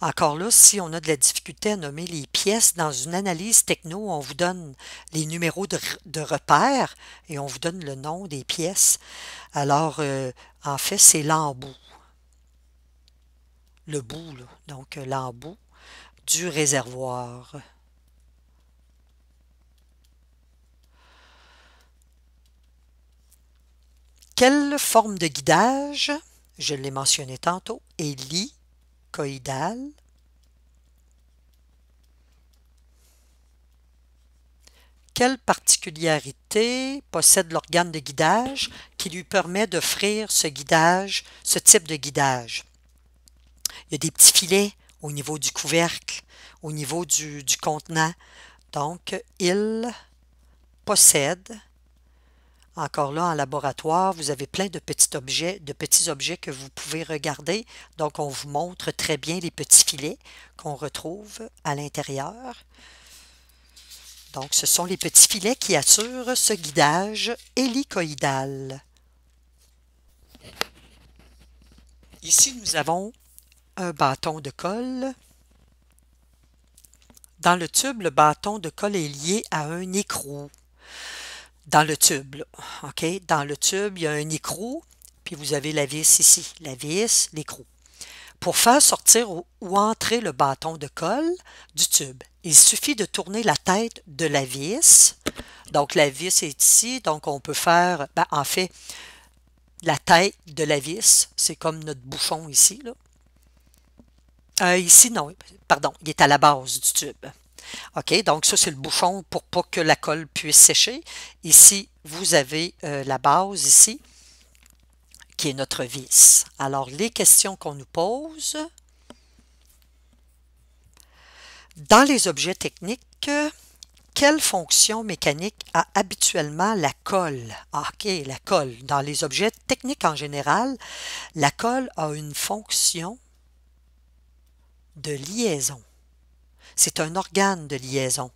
Speaker 1: Encore là, si on a de la difficulté à nommer les pièces, dans une analyse techno, on vous donne les numéros de, de repères et on vous donne le nom des pièces. Alors, euh, en fait, c'est l'embout le bout, donc euh, l'embout du réservoir. Quelle forme de guidage, je l'ai mentionné tantôt, est coïdal quelle particularité possède l'organe de guidage qui lui permet d'offrir ce guidage, ce type de guidage? Il y a des petits filets au niveau du couvercle, au niveau du, contenant. Donc, il possède, encore là en laboratoire, vous avez plein de petits objets, de petits objets que vous pouvez regarder. Donc, on vous montre très bien les petits filets qu'on retrouve à l'intérieur. Donc, ce sont les petits filets qui assurent ce guidage hélicoïdal. Ici, nous avons un bâton de colle. Dans le tube, le bâton de colle est lié à un écrou. Dans le tube, OK? Dans le tube, il y a un écrou, puis vous avez la vis ici. La vis, l'écrou. Pour faire sortir ou, entrer le bâton de colle du tube, il suffit de tourner la tête de la vis. Donc, la vis est ici, donc on peut faire, ben, en fait, la tête de la vis, c'est comme notre bouchon ici, là. Euh, ici, non, pardon, il est à la base du tube. OK, donc ça, c'est le bouchon pour pas que la colle puisse sécher. Ici, vous avez euh, la base ici, qui est notre vis. Alors, les questions qu'on nous pose, dans les objets techniques, quelle fonction mécanique a habituellement la colle? Ah, OK, la colle. Dans les objets techniques en général, la colle a une fonction de liaison. C'est un organe de liaison.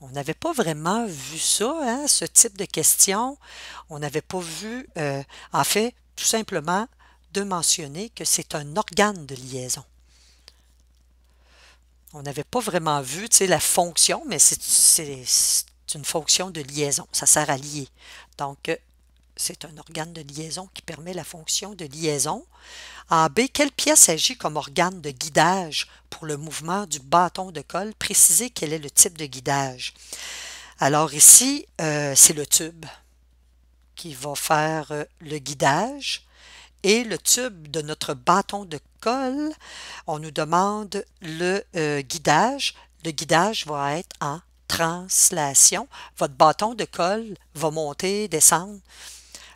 Speaker 1: On n'avait pas vraiment vu ça, hein, ce type de question. On n'avait pas vu, euh, en fait, tout simplement de mentionner que c'est un organe de liaison. On n'avait pas vraiment vu tu la fonction, mais c'est une fonction de liaison. Ça sert à lier. Donc, euh, c'est un organe de liaison qui permet la fonction de liaison. En B. Quelle pièce agit comme organe de guidage pour le mouvement du bâton de colle? Précisez quel est le type de guidage. Alors ici, euh, c'est le tube qui va faire euh, le guidage. Et le tube de notre bâton de colle, on nous demande le euh, guidage. Le guidage va être en translation. Votre bâton de colle va monter, descendre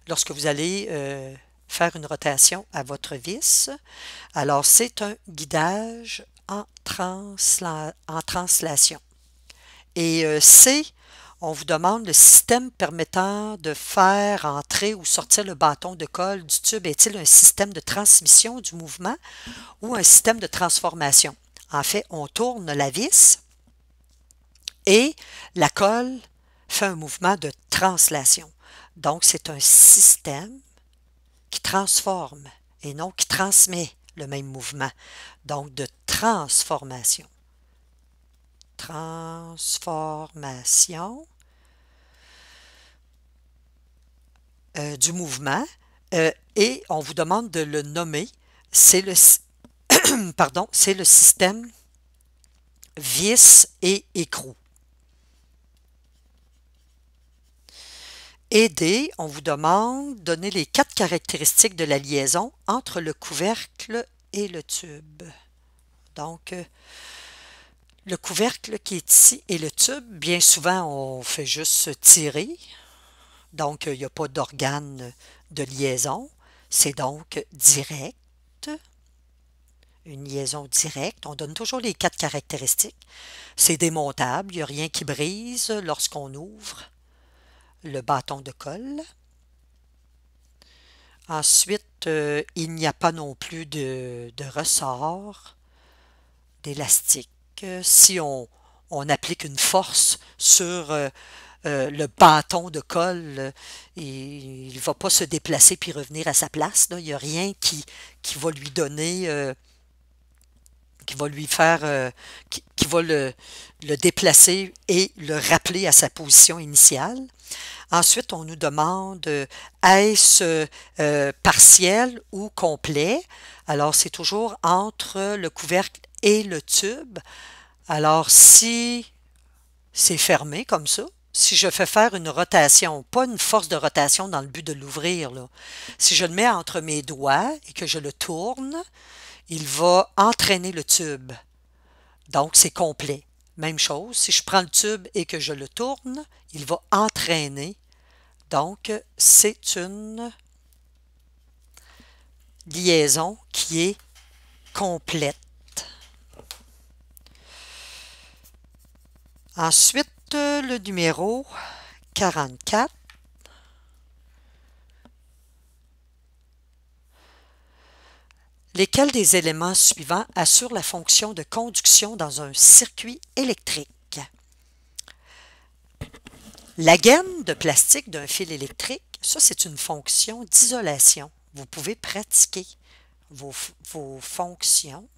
Speaker 1: lorsque vous allez euh, faire une rotation à votre vis. Alors, c'est un guidage en, translation. Et euh, C, on vous demande le système permettant de faire entrer ou sortir le bâton de colle du tube est-il un système de transmission du mouvement ou un système de transformation? En fait, on tourne la vis et la colle fait un mouvement de translation. Donc, c'est un système qui transforme et non qui transmet le même mouvement. Donc, de transformation. Transformation euh, du mouvement. Euh, et on vous demande de le nommer. C'est le, <coughs> pardon, c'est le système vis et écrou. Aider, on vous demande, donner les quatre caractéristiques de la liaison entre le couvercle et le tube. Donc, euh, le couvercle qui est ici et le tube, bien souvent, on fait juste tirer. Donc, euh, il n'y a pas d'organe de liaison. C'est donc direct. Une liaison directe. On donne toujours les quatre caractéristiques. C'est démontable. Il n'y a rien qui brise lorsqu'on ouvre le bâton de colle. Ensuite, euh, il n'y a pas non plus de, ressort, d'élastique. Si on, applique une force sur euh, euh, le bâton de colle, il ne va pas se déplacer puis revenir à sa place. Il n'y a rien qui, qui va lui donner qui va lui faire, euh, qui, va le, le, déplacer et le rappeler à sa position initiale. Ensuite, on nous demande euh, est-ce euh, partiel ou complet. Alors, c'est toujours entre le couvercle et le tube. Alors, si c'est fermé comme ça, si je fais faire une rotation, pas une force de rotation dans le but de l'ouvrir, si je le mets entre mes doigts et que je le tourne, il va entraîner le tube. Donc, c'est complet. Même chose, si je prends le tube et que je le tourne, il va entraîner. Donc, c'est une liaison qui est complète. Ensuite, le numéro 44. lesquels des éléments suivants assurent la fonction de conduction dans un circuit électrique. La gaine de plastique d'un fil électrique, ça c'est une fonction d'isolation. Vous pouvez pratiquer vos, fonctions.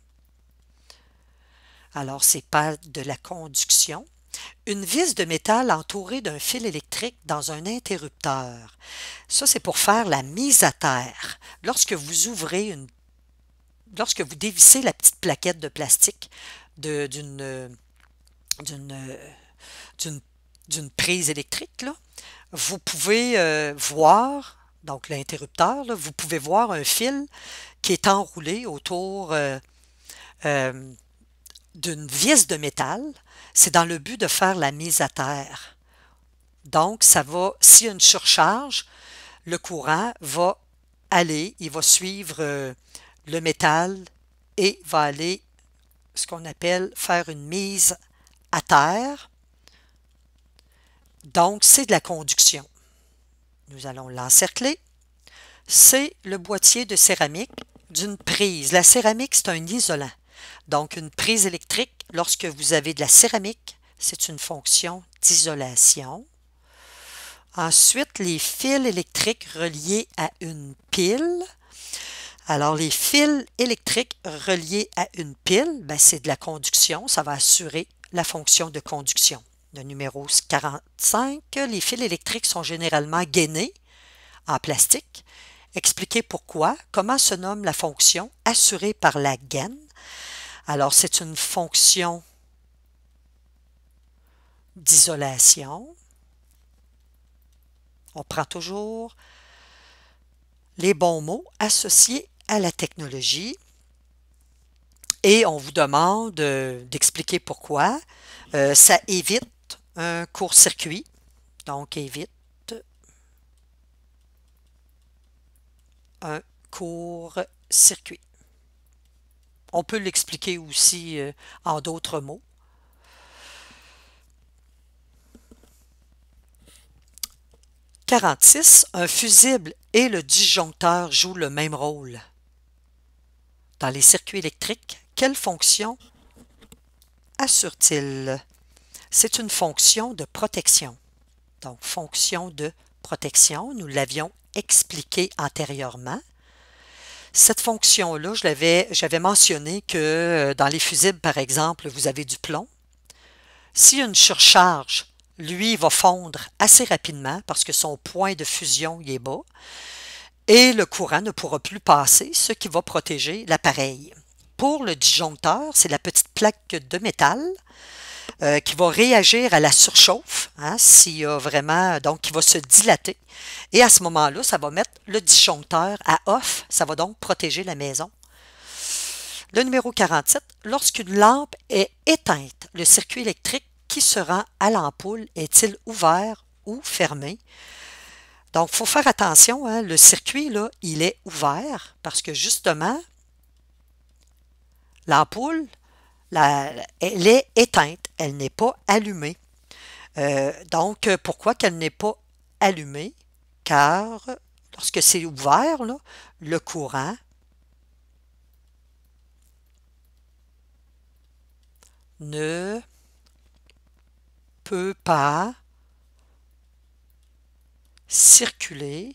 Speaker 1: Alors, c'est pas de la conduction. Une vis de métal entourée d'un fil électrique dans un interrupteur. Ça, c'est pour faire la mise à terre. Lorsque vous ouvrez une lorsque vous dévissez la petite plaquette de plastique euh, euh, d'une d'une prise électrique, vous pouvez euh, voir, donc l'interrupteur, vous pouvez voir un fil qui est enroulé autour d'une vis de métal. C'est dans le but de faire la mise à terre. Donc, ça va, s'il y a une surcharge, le courant va aller, il va suivre le métal et va aller ce qu'on appelle faire une mise à terre. Donc, c'est de la conduction. Nous allons l'encercler. C'est le boîtier de céramique d'une prise. La céramique, c'est un isolant. Donc, une prise électrique, lorsque vous avez de la céramique, c'est une fonction d'isolation. Ensuite, les fils électriques reliés à une pile. Alors, les fils électriques reliés à une pile, ben, c'est de la conduction, ça va assurer la fonction de conduction. Le numéro 45, les fils électriques sont généralement gainés en plastique. Expliquez pourquoi, comment se nomme la fonction assurée par la gaine. Alors, c'est une fonction d'isolation. On prend toujours les bons mots associés à la technologie et on vous demande euh, d'expliquer pourquoi. Euh, ça évite un court-circuit, donc évite un court-circuit. On peut l'expliquer aussi euh, en d'autres mots. « 46. Un fusible et le disjoncteur jouent le même rôle. Dans les circuits électriques, quelle fonction assure-t-il? C'est une fonction de protection. Donc, fonction de protection, nous l'avions expliqué antérieurement. Cette fonction-là, j'avais mentionné que euh, dans les fusibles, par exemple, vous avez du plomb. Si une surcharge, lui, va fondre assez rapidement parce que son point de fusion y est bas, et le courant ne pourra plus passer, ce qui va protéger l'appareil. Pour le disjoncteur, c'est la petite plaque de métal euh, qui va réagir à la surchauffe, hein, y a vraiment, donc qui va se dilater. Et à ce moment-là, ça va mettre le disjoncteur à off, ça va donc protéger la maison. Le numéro 47, lorsqu'une lampe est éteinte, le circuit électrique qui se rend à l'ampoule est-il ouvert ou fermé? Donc, il faut faire attention. Hein. le circuit, là, il est ouvert parce que justement, l'ampoule, la, elle est éteinte, elle n'est pas allumée. Euh, donc, pourquoi qu'elle n'est pas allumée? Car lorsque c'est ouvert, le courant ne peut pas circuler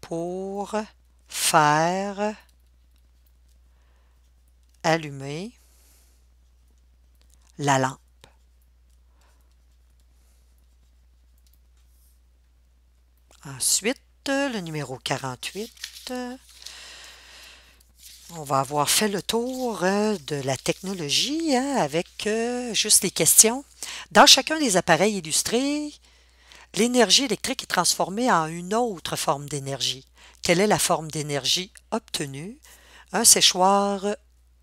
Speaker 1: pour faire allumer la lampe. Ensuite, le numéro 48. On va avoir fait le tour de la technologie hein, avec euh, juste les questions. Dans chacun des appareils illustrés, l'énergie électrique est transformée en une autre forme d'énergie. Quelle est la forme d'énergie obtenue? Un séchoir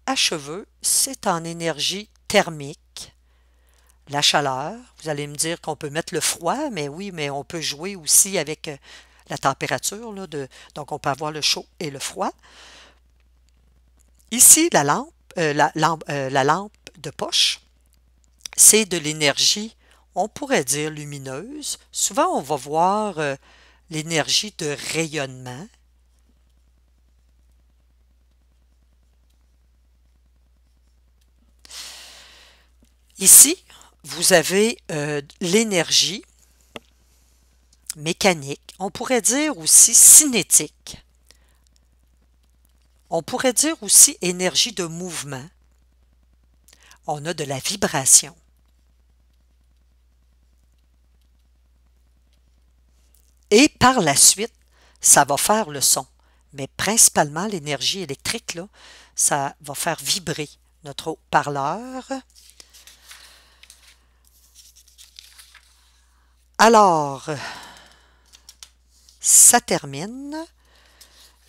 Speaker 1: à cheveux, c'est en énergie thermique. La chaleur, vous allez me dire qu'on peut mettre le froid, mais oui, mais on peut jouer aussi avec euh, la température, donc on peut avoir le chaud et le froid. Ici, la lampe, euh, euh, la lampe de poche, c'est de l'énergie, on pourrait dire lumineuse. Souvent, on va voir euh, l'énergie de rayonnement. Ici, vous avez euh, l'énergie mécanique, on pourrait dire aussi cinétique. On pourrait dire aussi énergie de mouvement. On a de la vibration. Et par la suite, ça va faire le son. Mais principalement, l'énergie électrique, ça va faire vibrer notre haut-parleur. Alors, ça termine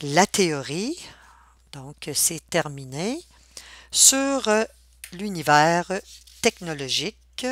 Speaker 1: la théorie. Donc, c'est terminé sur euh, l'univers technologique.